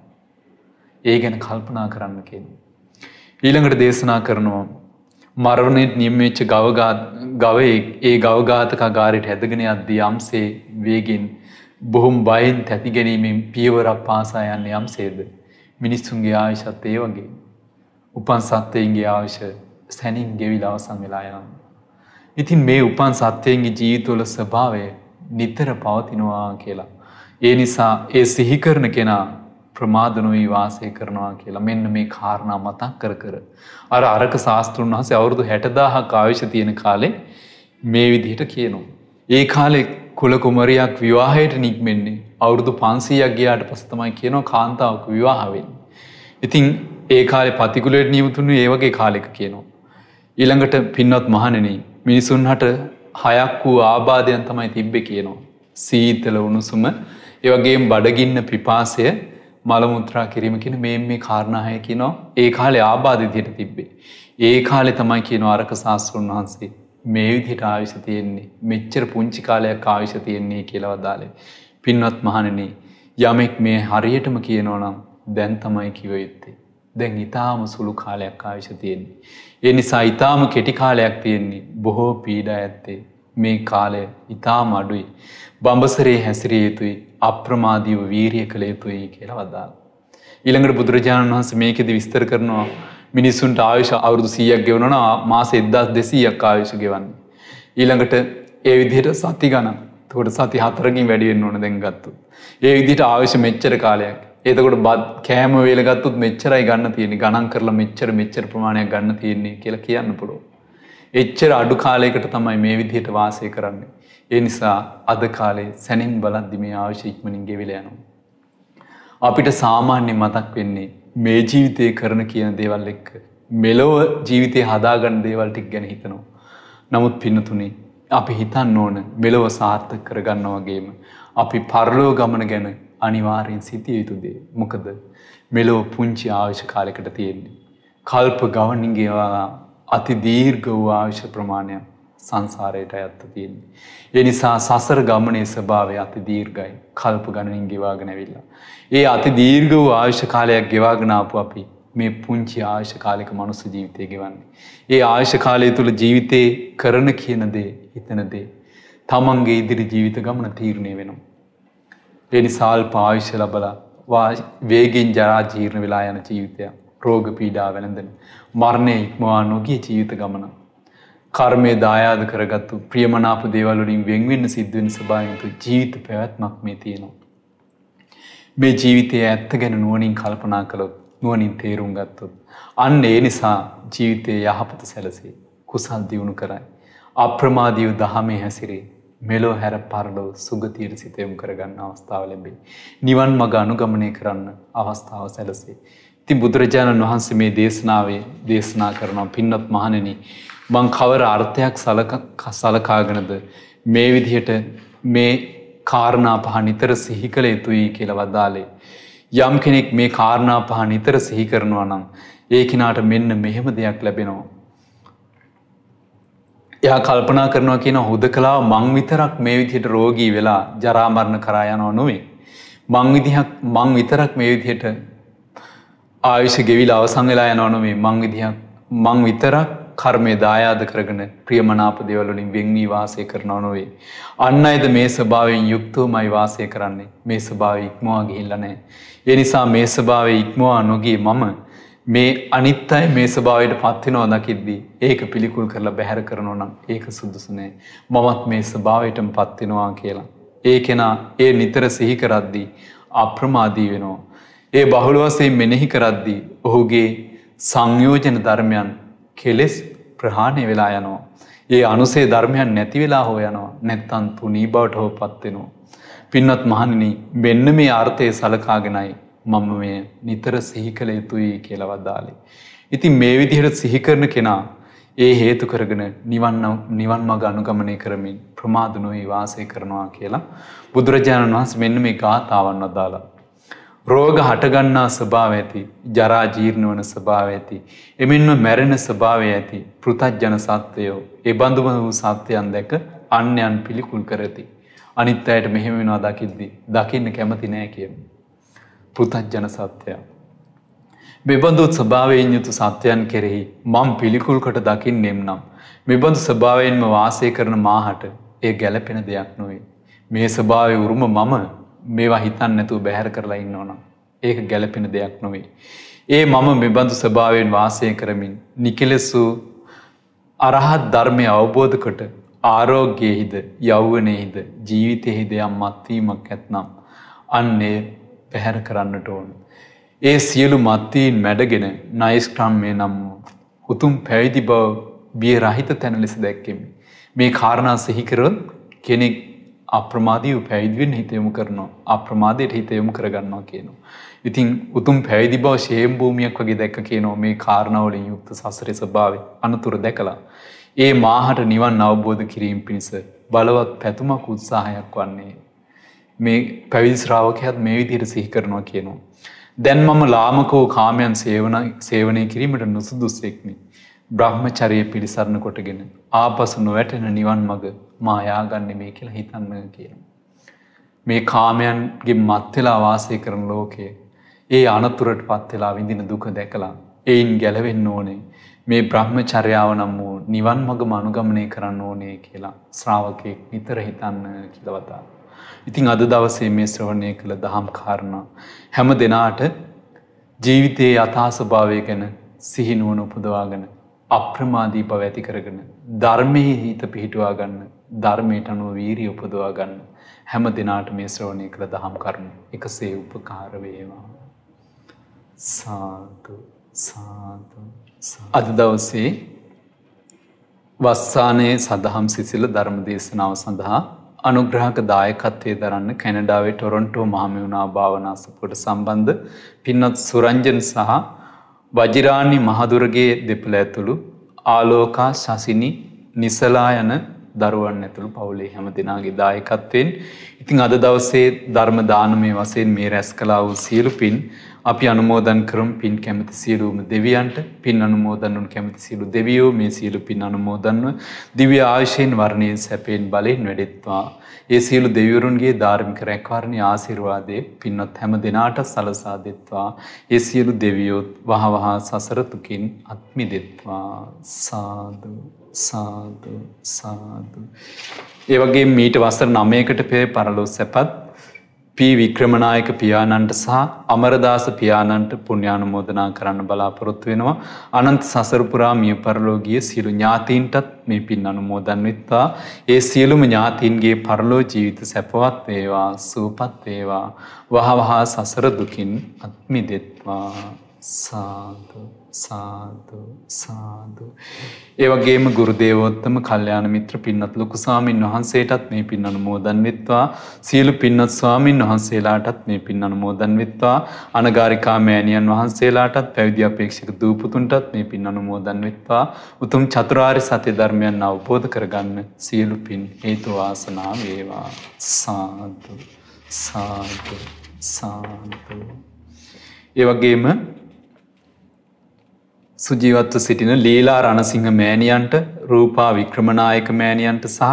ඒ ගැන කල්පනා කරන්න කියනවා. ඊළඟට දේශනා කරනවා මරණයට නියමවෙච්ච ගවය ඒ ගවඝාතක ගාරයට හැදගෙන අද්දී යම්සේ වේගෙන් බොහොම් බයෙන් තැති ගැනීමෙන් පියවරක් පාසා යන්න යම්සේද. මිනිස්සුන්ගේ ආවිශත් ඒ වගේ. උපන් සත්‍යයන්ගේ ආවිශ සැනින් ගෙවිල අවසන් වෙලා යනම්. ඉතින් මේ උපන් සත්‍යයන්ගේ ජීවිතවල ස්භාවය නිතර පවතිනවා කියලා. ඒ නිසා ඒ සිහිකරන කෙනා ප්‍රමාධනොයි වාසය කරනවා කියලා මෙන්න මේ කාරණා මතක් කර කර. අර අරක ශාස්තෘන් වහසේ අවුරුදු හැටදාහ කාවිශ තියෙන කාලේ මේ විදිහට කියනවා. ඒ කාලෙ කුලකුමරයක් විවාහයට නික්මෙන්නේ අවුරුදු පන්සීයක් ගියාට පසතමයි කියනවා කාන්තාවක විවාහවෙන්. ඉතින් ඒ කාලෙ පතිකුලට නියමුතුන්ු ඒවගේ කාලෙක කියනවා. ඊළඟට පින්වත් මහනෙන මිනිසුන්හට හයක් වූ ආබාධයන් තමයි තිබ්බෙ කියනවා. සීතල උණුසුම ඒවගේ බඩගින්න පිපාසය මළමුත්‍රා කිරීම කියන මේ මේ කාරණාහය කියනවා ඒ කාලේ ආබාධිදියට තිබ්බේ. ඒ කාලෙ තමයි කියනවා අරක ශාස්තෘන් වහන්සේ මේ විදිහට ආවිෂ තියෙන්නේ මෙච්චර පුංචි කාලයක් ආවිෂ තියෙන්නේ කියලා වදාළේ. පින්වත් මහණෙනි යමෙක් මේ හරියටම කියනවා නම් දැන් තමයි කිව යුත්තේ. දැන් ඊටාම සුළු කාලයක් ආවිෂ තියෙන්නේ. ඒ නිසා ඊටාම කෙටි කාලයක් තියෙන්නේ. බොහෝ පීඩා ඇත්තේ. මේ කාලය ඊටාම අඩුයි. බඹසරේ හැසිරිය යුතුයි. අප්‍රමාදීව වීරිය කළ යුතුයි කියලා වදා. ඊළඟට බුදුරජාණන් වහන්ස මේකෙද විස්තර කරනවා මිනිස්සුන්ට ආයුෂ අවුරුදු සීයක් ගෙවනන මාස එද්දස් දෙසීයක් ආයුෂ ගෙවන්නේ. ඊළඟට ඒ විදිහට සති ගණන් තකොට සති හතරකින් වැඩියෙන් ඕන දැන් ගත්තු. ඒ විදිහට ආයුෂ මෙච්චර කාලයක් එතකොට බත් කෑම වේලගත්තුත් මෙච්චරයි ගන්න තියෙන්නේ ගණන් කරලා මෙච්චර මෙච්චර ප්‍රමාණයක් ගන්න තියෙන්නේ කියලා කියන්න පුළුවන්. එච්චර අඩු කාලයකට තමයි මේ විදිහට වාසය කරන්නේ. ඒ නිසා අද කාලේ සැනින් බලද්දි මේ ආවශ්‍ය ඉක්මනින් ගෙවිලා යනවා. අපිට සාමාන්‍ය මතක් වෙන්නේ මේ ජීවිතේ කරන කියන දේවල් එක්ක මෙලොව ජීවිතේ හදාගන්න දේවල් ටික ගැන හිතනවා. නමුත් පින්නතුනේ අපි හිතන්න ඕන මෙලොව සාර්ථක කරගන්නා වගේම අපි පරලෝ ගමන ගැන අනිවාර්යෙන් සිතිය යුතු දේ. මොකද මෙලොව පුංචි ආවශ්‍ය කාලයකට තියෙන්නේ. කල්ප ගවනින්ගේ අති දීර්ඝ වූ ආවශ්‍ය ප්‍රමාණයක් සංසාරයට ඇත්ත තියන්නේ. ඒ නිසා සසර ගමනේ ස්භාවය අති දීර්ගයි කල්ප ගණනින් ගෙවාගෙනැවිල්ලා. ඒ අති දීර්ග වූ ආශ්‍යකාලයක් ගෙවාගෙනාපු අපි මේ පුංචි ආශ්‍යකාලික මනුස්ස ජීවිතය ගෙවන්නේ. ඒ ආශ්‍යකාලය තුළ ජීවිතය කරන කියනදේ හිතනදේ. තමන්ගේ ඉදිරි ජීවිත ගමන තීරණය වෙනවා. එනි සාල් පාවිශ්‍ය ලබලා වේගෙන් ජරාජීර්ණ වෙලා යන ජීවිතයක්. රෝග පීඩා වැළඳෙන මරණය ඉක්මවා නොගිය ජීවිත ගමනක්. කර්මය දායාද කරගත්තු ප්‍රියමනාප දේවල්ලින් වෙන්වෙන්න සිද්ධවෙන ස්භායතු ජීවිත පැවැත්මක් මේ තියෙනවා. මේ ජීවිතය ඇත්ත ගැන නුවනින් කල්පනා කළොත් නුවනින් තේරුම් ගත්තොත්. අන්න ඒ නිසා ජීවිතය යහපත සැලසේ කුසල් දියුණු කරයි. අප්‍රමාදීව දහමේ හැසිරේ මෙලෝ හැර පරලෝ සුගතියට සිතයමු කරගන්න අවස්ථාව ලැබේ. නිවන් මග අනුගමනය කරන්න අවස්ථාව සැලසේ. ති බුදුරජාණන් වහන්සේ මේ දේශනාවේ දේශනා කරනවා පින්නොත් මහණෙන මං කවර අර්ථයක් සලකාගෙනද මේ විදිහට මේ කාරණා පහ නිතර සිහි කළ යුතුයි කියලා වදාලේ. යම් කෙනෙක් මේ කාරණා පහ නිතර සිහි කරනවා නම් ඒ කෙනාට මෙන්න මෙහෙම දෙයක් ලැබෙනවා. එයා කල්පනා කරනවා කියන හුද කලා මං විතරක් මේ විදිහට රෝගී වෙලා ජරාමරණ කරා යනවා නොවේ. මං විදිහක් මං විතරක් මේ විදිහට ආයුෂ ගෙවිලා අවසන් වෙලා යනවා නොවේ මං විදිහක් මං විතරක් කර්මය දායාද කරගෙන ප්‍රියමනාප දේවල්වලින් වෙන්වී වාසය කරනව නොවේ. අන්න අයද මේ ස්වභාවයෙන් යුක්තවමයි වාසය කරන්නේ. මේ ස්වභාවය ඉක්මවා ගිහිල්ලා නැහැ. ඒ නිසා මේ ස්වභාවය ඉක්මවා නොගිය මම මේ අනිත් අය මේ ස්වභාවයට පත් වෙනවා දකිද්දී ඒක පිළිකුල් කරලා බැහැර කරනවා නම් ඒක සුදුසු නෑ. මමත් මේ ස්වභාවයටම පත් වෙනවා කියලා. ඒ කෙනා ඒ නිතර සිහි කරද්දී අප්‍රමාදී වෙනවා. ඒ බහුල වශයෙන් මෙනෙහි කරද්දී ඔහුගේ සංයෝජන ධර්මයන් කෙලෙස් ප්‍රහාණය වෙලා යනවා. ඒ අනුසේ ධර්මයන් නැතිවෙලා හෝ යනවා නැත්තන් තුනී බවට හෝ පත්වෙනවා. පින්වත් මහන්නනි මෙන්න මේ ආර්ථය සලකාගෙනයි මම මේ නිතර සිහි කළ යුතුයි කියලවදදාලේ. ඉතින් මේ විදිහට සිහිකරන කෙනා ඒ හේතු කරගෙන නිවන් නිවන් මඟ අනුගමනය කරමින් ප්‍රමාදනොයි වාසය කරනවා කියලා බුදුරජාණන් වහන්සේ මෙන්න මේ ගාථාවන් අදාලා රෝග හටගන්නා ස්වභාව ඇති ජරා ජීර්ණ වන ස්වභාව ඇති එමෙන්ම මැරෙන ස්වභාවය ඇති පෘථජන සත්වයෝ ඒ බඳුම වූ සත්‍යයන් දැක අන්‍යයන් පිළිකුල් කරති අනිත් අයට මෙහෙම වෙනවා දකිද්දි දකින්න කැමති නෑ කියමු පෘථජන සත්‍යය මෙබඳු ස්වභාවයෙන් යුතු සත්‍යයන් කෙරෙහි මම පිළිකුල් කොට දකින්නෙම් නම් මෙබඳු ස්වභාවයෙන්ම වාසය කරන මාහට ඒ ගැළපෙන දෙයක් නොවේ මේ ස්වභාවය උරුම මම මේවා හිතන් නැතුව බැහැර කරලා ඉන්න ඕනම් ඒක ගැලපෙන දෙයක් නොවේ. ඒ මම මෙබඳු ස්භාවයෙන් වාසය කරමින් නිකෙලෙසු අරහත් ධර්මය අවබෝධකොට ආරෝග්‍යයෙහිද යෞවනයෙහිද ජීවිතයෙහි දෙයක් මත්වීමක් ඇත්නම් අන්නේ පැහැර කරන්නට ඕන. ඒ සියලු මත්තීන් මැඩගෙන නයිස්ක්‍රම්මය නම් උතුම් පැවිදි බව බිය රහිත තැන ලෙස දැක්කෙමි. මේ කාරණා සිහිකරොත් කෙනෙක් අප්‍රමාදී පැවිදිවෙන් හිතයොමු කරනවා අප්‍රමාදයට හිතයොමු කරගන්නවා කියනවා. ඉතින් උතුම් පැවිදි බව ශේම් භූමියක් වගේ දැක්ක කියනවා මේ කාරණාවලින් යුක්ත සසරේ ස්වභාවය අනතුර දැකලා. ඒ මාහට නිවන් අවබෝධ කිරීම පිණිස බලවත් පැතුමක් උත්සාහයක් වන්නේ. මේ පැවිදි ශ්‍රාවකයත් මේ විදිහට සිහි කරනවා කියනවා. දැන් මම ලාමකෝ කාමයන් සේවන සේවනය කිරීමට නුසුදුස්සෙක්මි. බ්‍රහ්මචරයේ පිළිසරණ කොටගෙන ආපසු නොවැටෙන නිවන් මඟ මා යාගන්නේ මේ කියලා හිතන්න කියනවා. මේ කාමයන්ගේ මත් වෙලා වාසය කරන ලෝකයේ ඒ අනතුරටපත් වෙලා විඳින දුක දැකලා ඒයින් ගැලවෙන්න ඕනේ. මේ බ්‍රහ්මචර්යාව නම් වූ නිවන් මඟම අනුගමනය කරන්න ඕනේ කියලා ශ්‍රාවකෙක් නිතර හිතන්න කියලා වදාළා. ඉතින් අද දවසේ මේ ශ්‍රවණය කළ දහම් කාරණා හැම දිනාට ජීවිතයේ යථා ස්වභාවය ගැන සිහිනුවන උපදවාගෙන අප්‍රමාදී බව ඇති කරගෙන ධර්මයේ හිත පිහිටුවා ගන්න ධර්මයට අනුව වීරිය උපදවා ගන්න. හැම දිනාට මේ ශ්‍රවණය කළ දහම් කරුණු එකසේ උපකාර වේවා. සාදු සාදු අද දවසේ වස්සානයේ සදහම් සිසිල ධර්ම දේශනාව සඳහා අනුග්‍රහක දායකත්වයේ දරන්න කැනඩාවේ ටොරොන්ටෝ මහමෙවුනා භාවනා සපුවට සම්බන්ධ පින්වත් සුරංජන් සහ වජිරාණි මහදුරගේ දෙපළ ඇතුළු ආලෝකා ශසිනි නිසලා යන දරුවන් ඇතුළු පවුලේ හැම දෙනාගේ දායකත්වයෙන් ඉතින් අද දවසේ ධර්ම දානමය වශයෙන් මේ රැස් කළා වූ සියලු පින් අපි අනුමෝදන් කරමු පින් කැමති සියලුම දෙවියන්ට පින් අනුමෝදන් වුණු කැමති සියලු දෙවියෝ මේ සියලු පින් අනුමෝදන්ව දිව්‍ය ආයුෂයෙන් වර්ණයෙන් සැපයෙන් බලයෙන් වැඩෙත්වා ඒ සියලු දෙවිවරුන්ගේ ධාර්මික රැකවරණයේ ආශිර්වාදයේ පින්වත් හැම දෙනාට සලසා දෙත්වා ඒ සියලු දෙවියෝ වහවහා සසර දුකින් අත් මිදෙත්වා සාදු සාදු සාදු. ඒ වගේ මීට වසර නමයකට පේ පරලෝ සැපත් පී වික්‍රමණායක පියාණන්ට සහ අමරදාස පියාණන්ට පුුණ්‍යානුමෝදනා කරන්න බලාපොරොත්තු වෙනවා. අනන්ත සසරපුරා මිය පරලෝගිය සියලු ඥාතීන්ටත් මේ පින් අනුමෝදන් විත්තා. ඒ සියලුම ඥාතීන්ගේ පරලෝ ජීවිත සැපවත් වේවා සූපත් වේවා. වහවහා සසර දුකින් අත්මි දෙත්වා සාදෝ. සාදු සාදු. ඒ වගේම ගුරු දේවෝත්තම කල්යාණ මිත්‍ර පින්නත් ලොකු ස්වාමින් වහන්සේටත් මේ පින් අනුමෝදන් වෙත්වා සියලු පින්වත් ස්වාමින් වහන්සේලාටත් මේ පින් අනුමෝදන් වෙත්වා අනගාരികා මෑණියන් වහන්සේලාටත් පැවිදි අපේක්ෂක දූපතුන්ටත් මේ පින් අනුමෝදන් වෙත්වා උතුම් චතුරාර්ය සත්‍ය ධර්මයන් අවබෝධ කරගන්න සියලු පින් හේතු වාසනා වේවා සාදු සාදු සාදු ඒ වගේම සුජීවත්ව සිටින ලීලා රණසිංහ මෑණියන්ට රූපා වික්‍රමනායක මෑණියන්ට සහ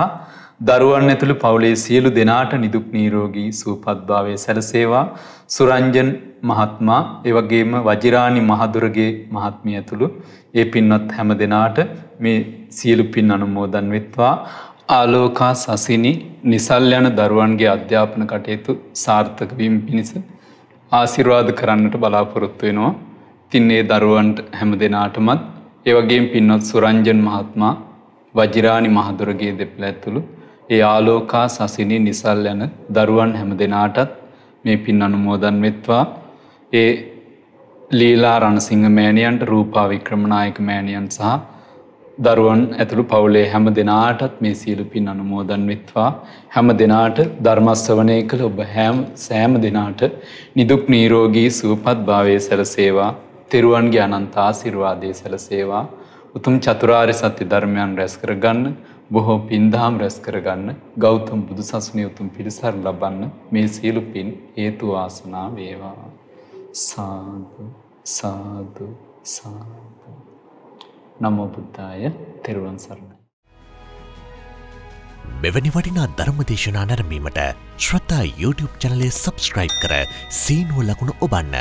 දරුවන් ඇතුළු පවුලේ සියලු දෙනාට නිදුක් නිරෝගී සුවපත්භාවය සැලසේවා සුරංජන් මහත්මයා ඒ වගේම වජිරාණි මහදුරගේ මහත්මිය ඇතුළු ඒ පින්වත් හැම දෙනාට මේ සියලු පින් අනුමෝදන් වෙත්වා ආලෝකා සසිනි නිසල් යන දරුවන්ගේ අධ්‍යාපන කටයුතු සාර්ථක වීම පිණිස ආශිර්වාද කරන්නට බලාපොරොත්තු වෙනවා තින් ඒ දරුවන්ට හැම දෙනාටමත් ඒ වගේම පින්වත් සුරංජන් මහත්මයා වජිරාණි මහදුරගේ දෙපළ ඇතුළු ඒ ආලෝකා සසිනී නිසල් යන දරුවන් හැම දෙනාටත් මේ පින් අනුමෝදන් වෙත්වා ඒ ලීලා රණසිංහ මෑණියන්ට රූපා වික්‍රමනායක මෑණියන් සහ දරුවන් ඇතුළු පවුලේ හැම දෙනාටත් මේ සියලු පින් අනුමෝදන් වෙත්වා හැම දෙනාට ධර්මස්වනය කළ ඔබ හැම සෑම දෙනාට නිදුක් නීරෝගී සුවපත් භාවය සැලසේවා තෙරුවන්ගේ අනන්ත ආසිර්වාදය සැලසේවා උතුම් චතුරාර්ය සත්‍ය ධර්මයන් රැස් කරගන්න බොහෝ පින්දහම් රැස් කරගන්න ගෞතම බුදු සසුනය උතුම් පිරිසර ලබන්න මේ සියලු පින් හේතු ආසනා වේවා. සාදු සාදු සාදු. නමෝ බුද්ධාය තෙරුවන් සරණයි. මෙවැනි වටිනා ධර්ම දේශනා නැරඹීමට ශ්‍රතා YouTube චැනලය subscribe කර සීනුව ලකුණ ඔබන්න.